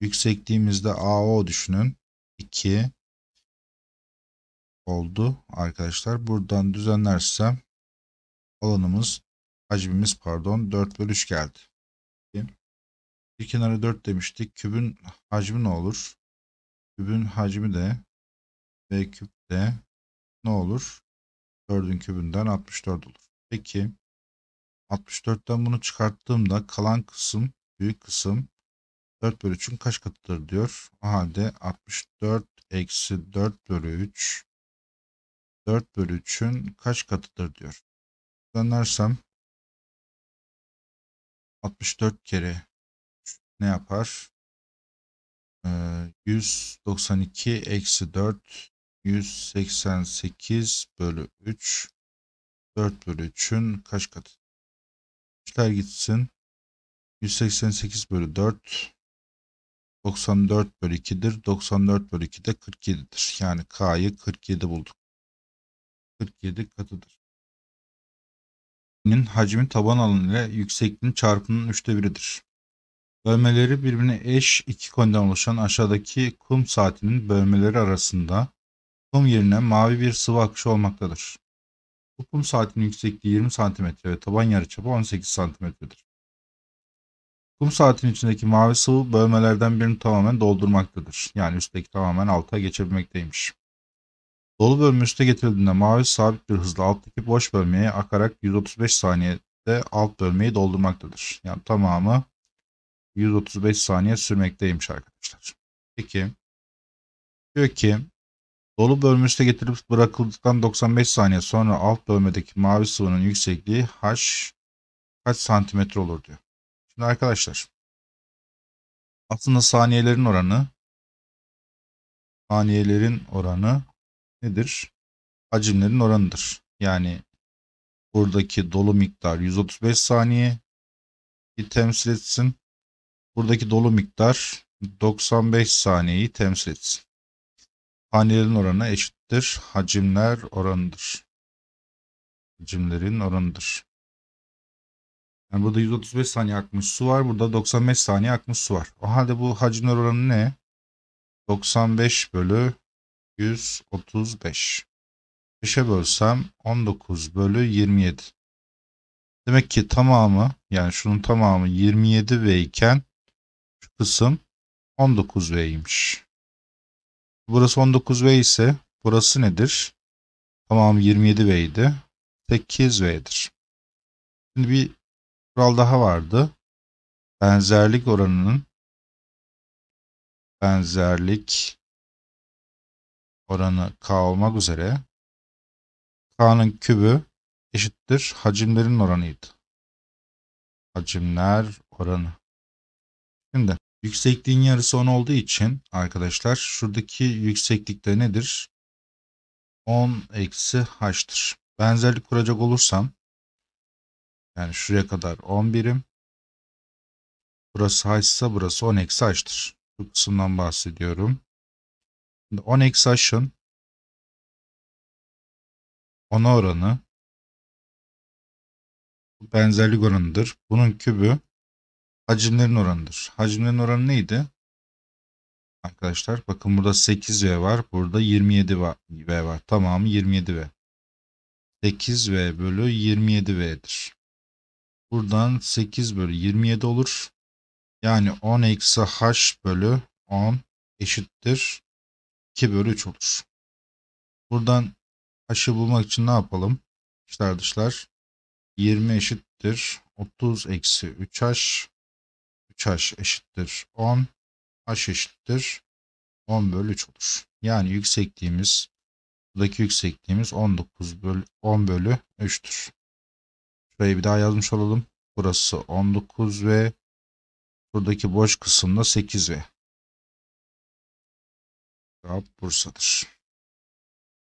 Yüksekliğimizde AO düşünün. 2 oldu arkadaşlar. Buradan düzenlersem alanımız hacmimiz pardon 4 bölü 3 geldi. Bir kenarı 4 demiştik. Kübün hacmi ne olur? Kübün hacmi de B küp de ne olur? 4'ün kübünden 64 olur. Peki 64'ten bunu çıkarttığımda kalan kısım büyük kısım 4 bölü 3'ün kaç katıdır diyor. O halde 64 eksi 4 bölü 3 4 bölü 3'ün kaç katıdır diyor. Dönersem 64 kere ne yapar? 192 ee, eksi 4 188 bölü 3 4 bölü 3'ün kaç katı? İşler gitsin. 188 bölü 4 94 bölü 2'dir. 94 bölü 2 de 47'dir. Yani K'yı 47 bulduk. 47 katıdır. Hacmi taban alanı ile yüksekliğin çarpımının üçte biridir. Bölmeleri birbirine eş iki koniden oluşan aşağıdaki kum saatinin bölmeleri arasında kum yerine mavi bir sıvı akışı olmaktadır. Bu kum saatinin yüksekliği 20 cm ve taban yarıçapı 18 cm'dir. Kum saatinin içindeki mavi sıvı bölmelerden birini tamamen doldurmaktadır. Yani üstteki tamamen alta geçebilmekteymiş. Dolu bölme üste getirildiğinde mavi sabit bir hızla alttaki boş bölmeye akarak 135 saniyede alt bölmeyi doldurmaktadır. Yani tamamı 135 saniye sürmekteymiş arkadaşlar. Peki diyor ki Dolu bölme bölmüşte getirip bırakıldıktan 95 saniye sonra alt bölmedeki mavi sıvının yüksekliği h kaç santimetre olur diyor. Şimdi arkadaşlar aslında saniyelerin oranı saniyelerin oranı nedir? Hacimlerin oranıdır. Yani buradaki dolu miktar 135 saniye temsil etsin. Buradaki dolu miktar 95 saniyeyi temsil etsin. Saniyelerin oranı eşittir. Hacimler oranıdır. Hacimlerin oranıdır. Yani burada 135 saniye akmış su var. Burada 95 saniye akmış su var. O halde bu hacimler oranı ne? 95 bölü 135. 5'e bölsem 19 bölü 27. Demek ki tamamı yani şunun tamamı 27V iken şu kısım 19V'ymiş. Burası 19V ise burası nedir? Tamam 27V idi. 8V'dir. Şimdi bir kural daha vardı. Benzerlik oranının benzerlik oranı K olmak üzere K'nın kübü eşittir hacimlerin oranıydı. Hacimler oranı. Şimdi Yüksekliğin yarısı 10 olduğu için arkadaşlar şuradaki yükseklik de nedir? 10 eksi h'tır. Benzerlik kuracak olursam yani şuraya kadar 10 birim. Burası h ise burası 10 eksi h'tır. Bu kısımdan bahsediyorum. Şimdi 10 eksi h'ın 10'a oranı benzerlik oranıdır. Bunun kübü hacimlerin oranıdır. Hacimlerin oranı neydi? Arkadaşlar bakın burada 8V var. Burada 27V var. Tamamı 27V. 8V bölü 27V'dir. Buradan 8 bölü 27 olur. Yani 10 eksi h bölü 10 eşittir 2 bölü 3 olur. Buradan h'ı bulmak için ne yapalım? İşler dışlar 20 eşittir 30 eksi 3h 3H eşittir 10. H eşittir 10 bölü 3 olur. Yani yüksekliğimiz buradaki yüksekliğimiz 19 bölü 10 bölü 3'tür. Şurayı bir daha yazmış olalım. Burası 19 ve buradaki boş kısımda 8 ve cevap Bursa'dır.